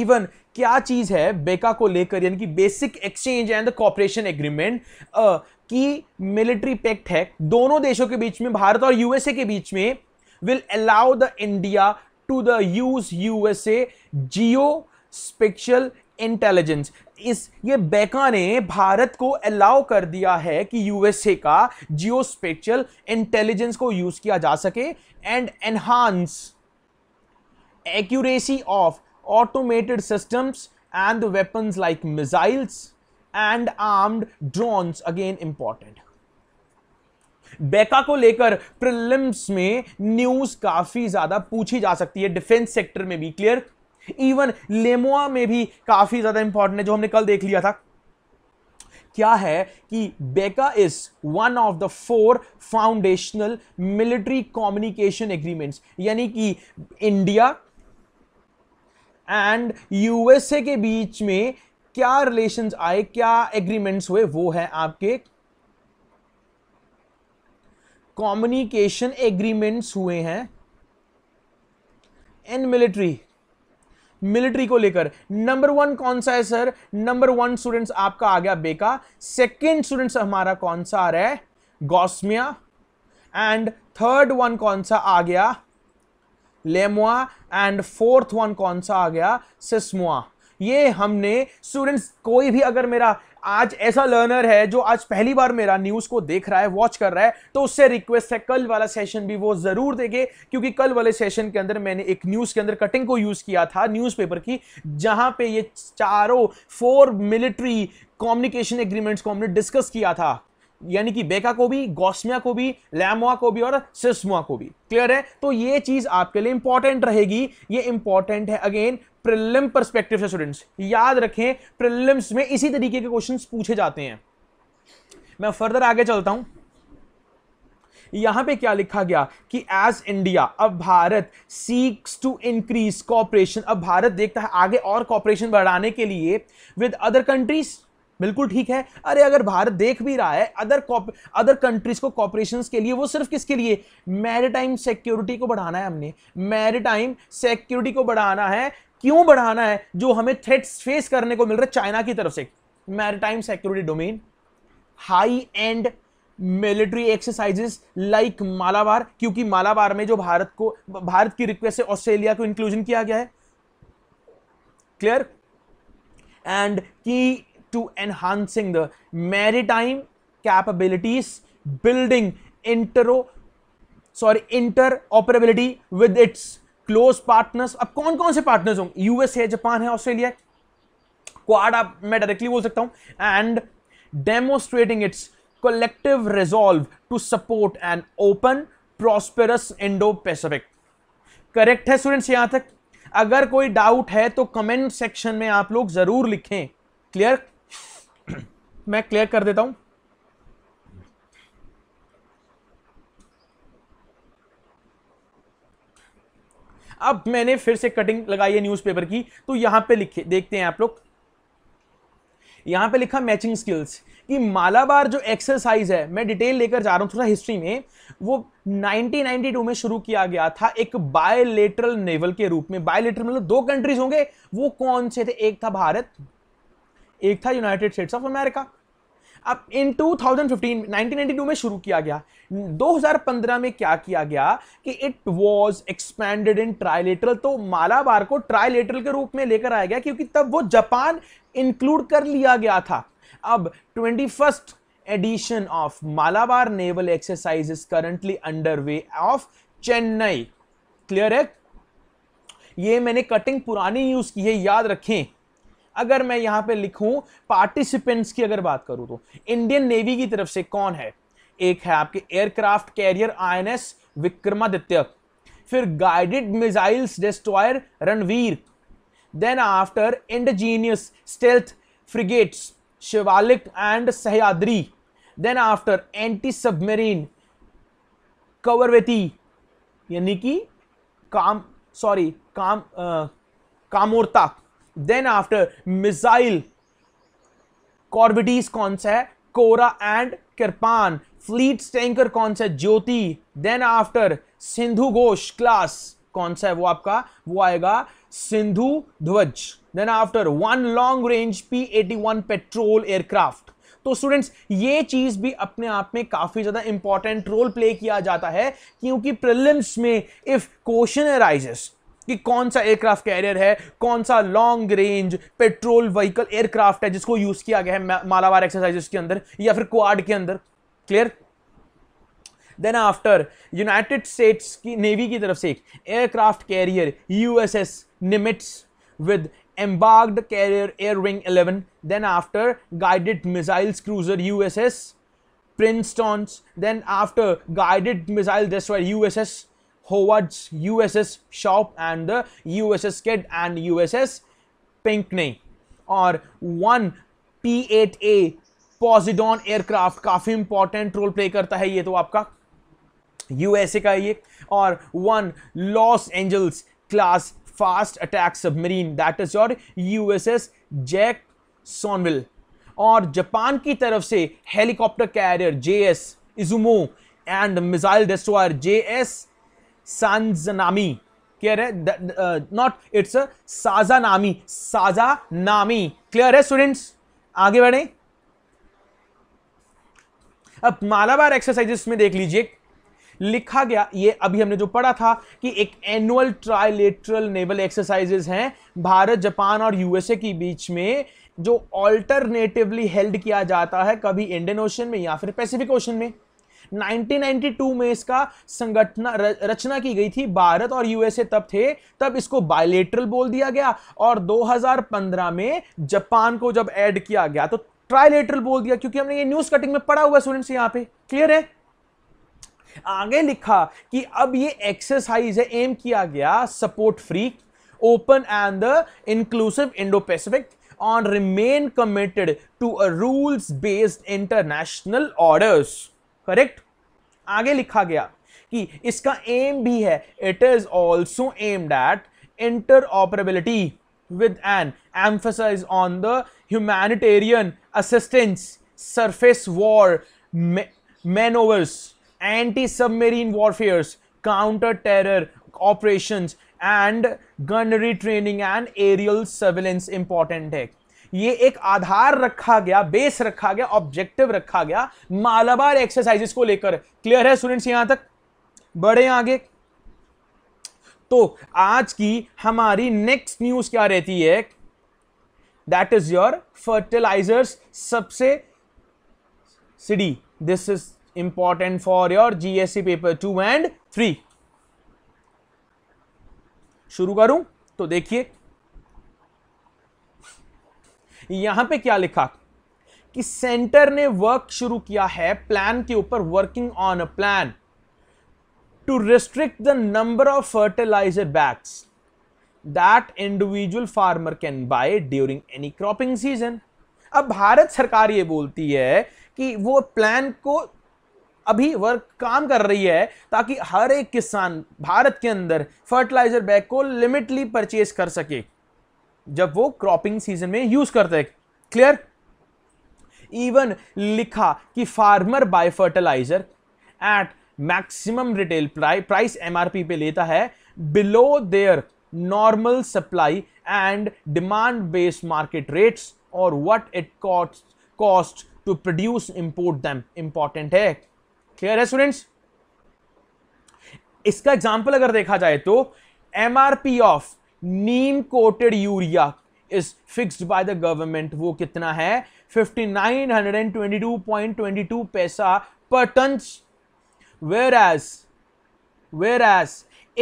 इवन क्या चीज है बेका को लेकर यानी कि basic exchange and cooperation agreement की मिलिट्री पैक्ट है दोनों देशों के बीच में भारत और यूएसए के बीच में will allow the India to the use USA geo spatial intelligence इस ये बैका ने भारत को अलाउ कर दिया है कि यूएसए का स्पेशल इंटेलिजेंस को यूज किया जा सके and enhance accuracy of automated systems and weapons like missiles and armed drone again important BECA को लेकर प्रिलिम्स में न्यूज काफी ज्यादा पूछी जा सकती है डिफेंस सेक्टर में भी क्लियर इवन लेमोआ में भी काफ़ी ज़्यादा इंपॉर्टेंट है जो हमने कल देख लिया था क्या है कि BECA is one of the four foundational military communication agreements यानी कि इंडिया एंड यूएसए के बीच में क्या रिलेशंस आए क्या एग्रीमेंट्स हुए वो है आपके कम्युनिकेशन एग्रीमेंट्स हुए हैं इन मिलिट्री मिलिट्री को लेकर नंबर वन कौन सा है सर नंबर वन स्टूडेंट्स आपका आ गया बेका सेकेंड स्टूडेंट्स हमारा कौन सा आ रहा है गौसमिया एंड थर्ड वन कौन सा आ गया लेमुआ एंड फोर्थ वन कौन सा आ गया सिस्मुआ ये हमने स्टूडेंट्स कोई भी अगर मेरा आज ऐसा लर्नर है जो आज पहली बार मेरा न्यूज को देख रहा है वॉच कर रहा है तो उससे रिक्वेस्ट है कल वाला सेशन भी वो जरूर देखे क्योंकि कल वाले सेशन के अंदर मैंने एक न्यूज के अंदर कटिंग को यूज किया था न्यूज की जहां पे ये चारों फोर मिलिट्री कम्युनिकेशन एग्रीमेंट्स को हमने डिस्कस किया था यानी कि बेका को भी गौसमिया को भी लैमुआ को भी और सिस्मुआ को भी क्लियर है तो ये चीज आपके लिए इंपॉर्टेंट रहेगी ये इंपॉर्टेंट है अगेन प्रिलिम परस्पेक्टिव से स्टूडेंट्स याद रखें प्रिलिम्स में इसी तरीके के क्वेश्चन पूछे जाते हैं मैं फर्दर आगे चलता हूं यहां पे क्या लिखा गया कि एज इंडिया अब भारत सीक्स टू इंक्रीज कॉपरेशन अब भारत देखता है आगे और कॉपरेशन बढ़ाने के लिए विद अदर कंट्रीज बिल्कुल ठीक है अरे अगर भारत देख भी रहा है अदर अदर कंट्रीज को कॉपरेशन के लिए वो सिर्फ किसके लिए मैरिटाइम सिक्योरिटी को बढ़ाना है हमने मैरिटाइम सिक्योरिटी को बढ़ाना है क्यों बढ़ाना है जो हमें थ्रेट्स फेस करने को मिल रहा है चाइना की तरफ से maritime security domain high and military exercises like Malabar क्योंकि मालाबार में जो भारत को भारत की रिक्वेस्ट से ऑस्ट्रेलिया को इंक्लूजन किया गया है clear and key to enhancing the maritime capabilities, building intero sorry interoperability with its close partners अब कौन कौन से पार्टनर्स होंगे यूएस है जापान है ऑस्ट्रेलिया क्वाड आप मैं डायरेक्टली बोल सकता हूं and demonstrating its collective resolve to support an open prosperous Indo pacific correct है स्टूडेंट्स यहां तक अगर कोई डाउट है तो कमेंट सेक्शन में आप लोग जरूर लिखें क्लियर मैं क्लियर कर देता हूं अब मैंने फिर से कटिंग लगाई है न्यूज़पेपर की तो यहां पे लिखे देखते हैं आप लोग यहां पे लिखा मैचिंग स्किल्स कि मालाबार जो एक्सरसाइज है मैं डिटेल लेकर जा रहा हूं थोड़ा हिस्ट्री में वो 1992 में शुरू किया गया था एक बायोलेटरल नेवल के रूप में बायोलेटरल मतलब दो कंट्रीज होंगे वो कौन से थे एक था भारत एक था यूनाइटेड स्टेट्स ऑफ अमेरिका अब इन 2015 1992 में शुरू किया गया 2015 में क्या किया गया कि it was expanded in trilateral तो मालाबार को ट्राइलेटरल के रूप में लेकर आया गया क्योंकि तब वो जापान इंक्लूड कर लिया गया था अब twenty first edition of Malabar naval exercise is currently under way of Chennai clear है ये मैंने कटिंग पुरानी यूज की है याद रखें अगर मैं यहां पे लिखूं पार्टिसिपेंट्स की अगर बात करूं तो इंडियन नेवी की तरफ से कौन है एक है आपके एयरक्राफ्ट कैरियर आईएनएस विक्रमादित्य फिर guided missiles destroyer Ranvir then after indigenous stealth frigates Shivalik and Sahyadri then after anti submarine Kavaratti यानी कि काम सॉरी काम आ, Kamorta then after missile corvettes कौन सा है Kora and Kirpan fleet tanker कौन सा है Jyoti then after Sindhu Ghosh class कौन सा है वो आपका वो आएगा Sindhu Dhvaj then after one long range P eight I one patrol aircraft तो स्टूडेंट्स ये चीज भी अपने आप में काफी ज्यादा इंपॉर्टेंट रोल प्ले किया जाता है क्योंकि प्रिलिम्स में इफ क्वेश्चन अराइजेस कि कौन सा एयरक्राफ्ट कैरियर है कौन सा long range patrol vehicle aircraft है जिसको यूज किया गया है मालावार एक्सरसाइजेस के अंदर या फिर क्वाड के अंदर clear then after United States की नेवी की तरफ से एक aircraft carrier USS Nimitz with embarked carrier air wing eleven then after guided missiles cruiser USS Princeton's then after guided missile destroyer uss Howard's USS Shop and the USS Kidd and USS Pinckney और one P eight A Poseidon aircraft काफ़ी important role play करता है ये तो आपका USA का ये और one Los Angeles class fast attack submarine that is your USS Jacksonville और जापान की तरफ से helicopter carrier J S Izumo and missile destroyer J S Sazanami clear है नॉट इट्स साजा नामी साजा नामी clear है students आगे बढ़े अब मालाबार एक्सरसाइजेस में देख लीजिए लिखा गया ये अभी हमने जो पढ़ा था कि एक एनुअल ट्राइलेटरल नेवल एक्सरसाइजेस हैं भारत जापान और यूएसए के बीच में जो ऑल्टरनेटिवली हेल्ड किया जाता है कभी इंडियन ओशन में या फिर पैसिफिक ओशन में 1992 में इसका संगठन रचना की गई थी भारत और यूएसए तब थे तब इसको बायलेटरल बोल दिया गया और 2015 में जापान को जब ऐड किया गया तो ट्राइलेटरल बोल दिया क्योंकि हमने ये न्यूज कटिंग में पढ़ा हुआ स्टूडेंट्स यहां पे क्लियर है आगे लिखा कि अब ये एक्सरसाइज है एम किया गया support free open and the inclusive Indo Pacific on remain committed to a rules based international orders correct आगे लिखा गया कि इसका एम भी है it is also aimed at interoperability with an emphasise on the humanitarian assistance surface war manoeuvres anti submarine warfares counter terror operation and gunnery training and aerial surveillance important है ये एक आधार रखा गया बेस रखा गया objective रखा गया Malabar exercises को लेकर क्लियर है स्टूडेंट्स यहां तक बढ़े आगे तो आज की हमारी नेक्स्ट न्यूज क्या रहती है दैट इज योर फर्टिलाइजर्स सबसे subsidy this is important for your GSC paper two and three शुरू करूं तो देखिए यहां पे क्या लिखा कि सेंटर ने वर्क शुरू किया है प्लान के ऊपर working on a plan to restrict the number of fertiliser bags that individual farmer can buy during any cropping season अब भारत सरकार ये बोलती है कि वो प्लान को अभी वर्क काम कर रही है ताकि हर एक किसान भारत के अंदर फर्टिलाइजर बैग को लिमिटली परचेज कर सके जब वो क्रॉपिंग सीजन में यूज करते हैं क्लियर इवन लिखा कि farmer buy fertiliser at maximum retail price MRP पे लेता है below their normal supply and demand based market rates और what it cost cost to produce import them important है क्लियर है स्टूडेंट्स इसका एग्जाम्पल अगर देखा जाए तो MRP of neem coated urea is fixed by the government वो कितना है 5922.22 पैसा per ton whereas whereas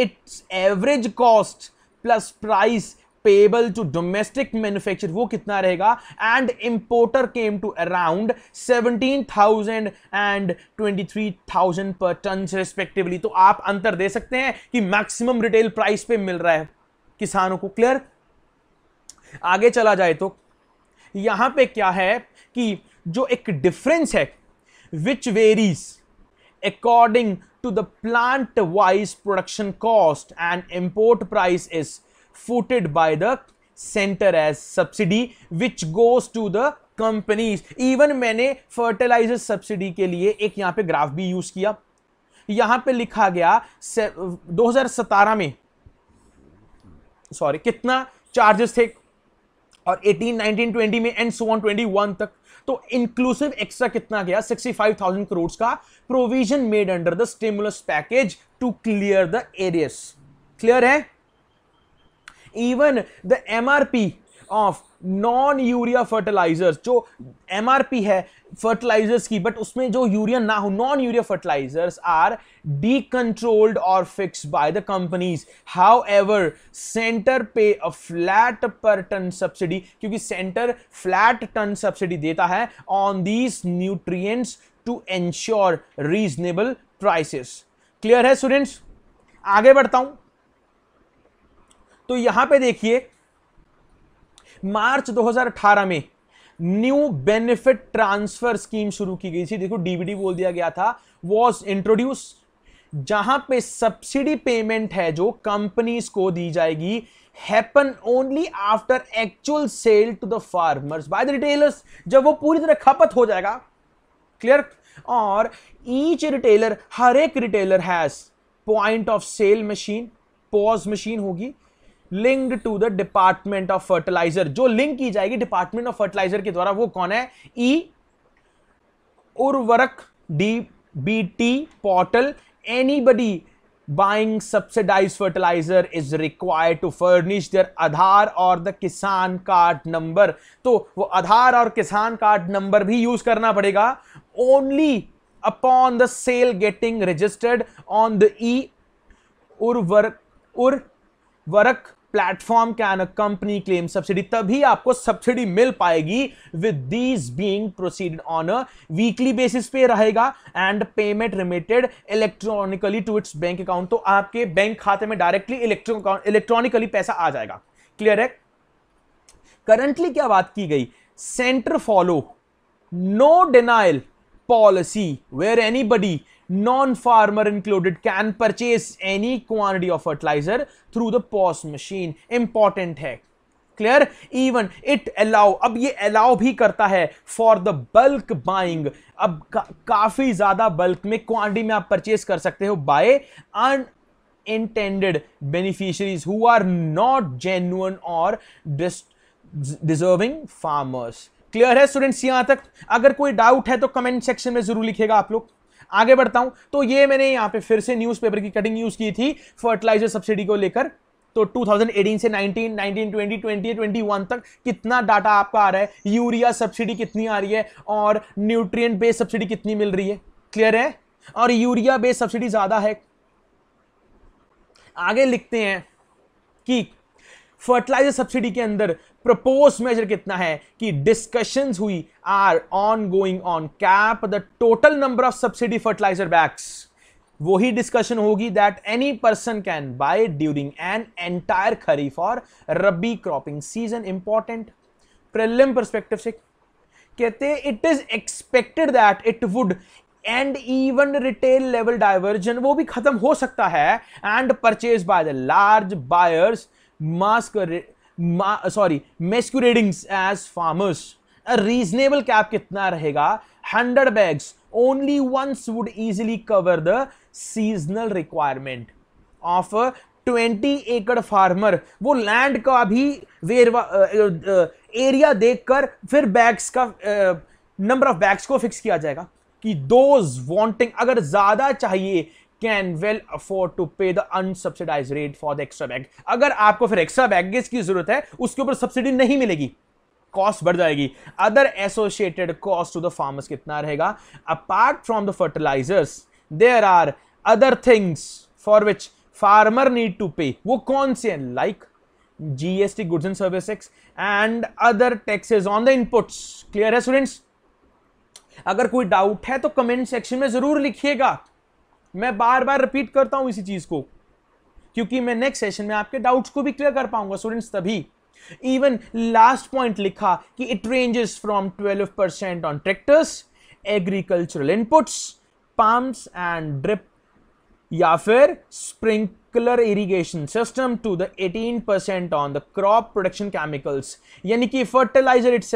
its average cost plus price payable to domestic manufacture वो कितना रहेगा and importer came to around seventeen thousand and twenty three thousand per ton respectively तो आप अंतर दे सकते हैं कि मैक्सिमम रिटेल प्राइस पे मिल रहा है किसानों को क्लियर आगे चला जाए तो यहां पे क्या है कि जो एक डिफरेंस है which varies according to the plant wise production cost and import price is footed by the centre as subsidy which goes to the companies even मैंने फर्टिलाइजर सब्सिडी के लिए एक यहां पे ग्राफ भी यूज किया यहां पे लिखा गया 2017 में सॉरी कितना चार्जेस थे और 18, 19, 20 में एंड सो ऑन 21 तक तो इंक्लूसिव एक्स्ट्रा कितना गया 65,000 करोड़ का provision made under the stimulus package to clear the arrears clear है even the MRP of non urea fertilisers जो पी है फर्टिलाइजर्स की बट उसमें जो यूरिया ना हो non urea fertilisers are decontrolled और fix by the companies however centre pay a flat per ton subsidy क्योंकि सेंटर फ्लैट टन सब्सिडी देता है on these nutrients to ensure reasonable prices clear है students आगे बढ़ता हूं तो यहां पे देखिए मार्च 2018 में न्यू बेनिफिट ट्रांसफर स्कीम शुरू की गई थी देखो डीबीडी बोल दिया गया था वॉज इंट्रोड्यूस जहां पे सब्सिडी पेमेंट है जो कंपनीज को दी जाएगी happen only after actual sale to the farmers by the retailers जब वो पूरी तरह खपत हो जाएगा क्लियर और ईच रिटेलर हर एक retailer has point of sale machine POS machine होगी link to the department of fertiliser जो लिंक की जाएगी डिपार्टमेंट ऑफ फर्टिलाइजर के द्वारा वो कौन है e Urvarak D B T portal anybody buying subsidised fertiliser is required to furnish their Aadhaar और द किसान कार्ड नंबर तो वो आधार और किसान कार्ड नंबर भी यूज करना पड़ेगा only upon the sale getting registered on the e Urvarak Urvarak platform can a company claim subsidy तभी आपको सब्सिडी मिल पाएगी with these being proceed on a weekly basis पे रहेगा and payment remitted electronically to its bank account तो आपके bank खाते में डायरेक्टली इलेक्ट्रॉनिकली पैसा आ जाएगा क्लियर है करंटली क्या बात की गई centre follow no denial policy where anybody non-farmer included can purchase any quantity of fertilizer through the POS machine. Important है क्लियर इवन इट अलाउ अब ये अलाउ भी करता है फॉर द बल्क बाइंग अब का, काफी ज्यादा बल्क में क्वांटिटी में आप परचेस कर सकते हो by un intended beneficiaries who are not genuine or deserving farmers clear है स्टूडेंट्स यहां तक अगर कोई डाउट है तो कमेंट सेक्शन में जरूर लिखेगा आप लोग आगे बढ़ता हूं तो ये मैंने यहां पे फिर से न्यूज़पेपर की कटिंग यूज़ की थी फर्टिलाइजर सब्सिडी को लेकर तो 2018 से 19, 19, 20, 20, 21 तक कितना डाटा आपका आ रहा है यूरिया सब्सिडी कितनी आ रही है और न्यूट्रिएंट बेस्ड सब्सिडी कितनी मिल रही है क्लियर है और यूरिया बेस्ड सब्सिडी ज़्यादा है आगे लिखते हैं कि फर्टिलाइजर सब्सिडी के अंदर प्रपोज मेजर कितना है कि डिस्कशन हुई are on going on cap the total number of subsidy fertiliser bags वही डिस्कशन होगी that any person can buy during an entire kharif और rabi cropping season important prelim perspective से कहते it is expected that it would end even retail level diversion वो भी खत्म हो सकता है and purchase by the large buyers mask sorry masquerading as farmers reasonable cap कितना रहेगा hundred bags only once would easily cover the seasonal requirement of twenty एकड़ farmer वो लैंड का भी वेरवा एरिया देखकर फिर बैग्स का नंबर ऑफ बैग्स को फिक्स किया जाएगा कि दोज वांटिंग अगर ज़्यादा चाहिए can well afford to pay the unsubsidised rate for the extra bag अगर आपको फिर एक्स्ट्रा बैगेज की जरूरत है उसके ऊपर सब्सिडी नहीं मिलेगी कॉस्ट बढ़ जाएगी other associated cost to the farmers कितना रहेगा apart from the fertilisers there are other things for which farmer need to pay वो कौन से हैं like GST goods and service ex and other taxes on the inputs clear है students अगर कोई doubt है तो कमेंट सेक्शन में जरूर लिखिएगा मैं बार बार रिपीट करता हूं इसी चीज को क्योंकि मैं नेक्स्ट सेशन में आपके डाउट्स को भी क्लियर कर पाऊंगा स्टूडेंट्स तभी इवन लास्ट पॉइंट लिखा कि it ranges from 12 percent on tractors agricultural inputs pumps and drip या फिर sprinkler irrigation system to the 18 percent on the crop production chemicals यानी कि fertiliser its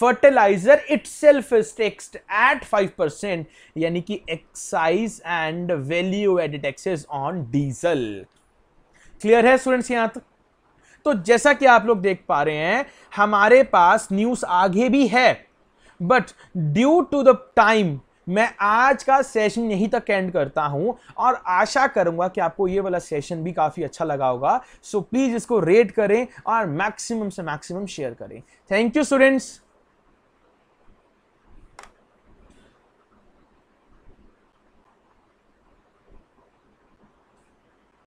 fertiliser itself is taxed at percent यानी कि excise and value add taxes on diesel clear है students यहां तक तो जैसा कि आप लोग देख पा रहे हैं हमारे पास न्यूज आगे भी है but due to the time मैं आज का सेशन यहीं तक एंड करता हूं और आशा करूंगा कि आपको ये वाला सेशन भी काफ़ी अच्छा लगा होगा सो so, प्लीज़ इसको रेट करें और मैक्सिमम से मैक्सिमम शेयर करें थैंक यू स्टूडेंट्स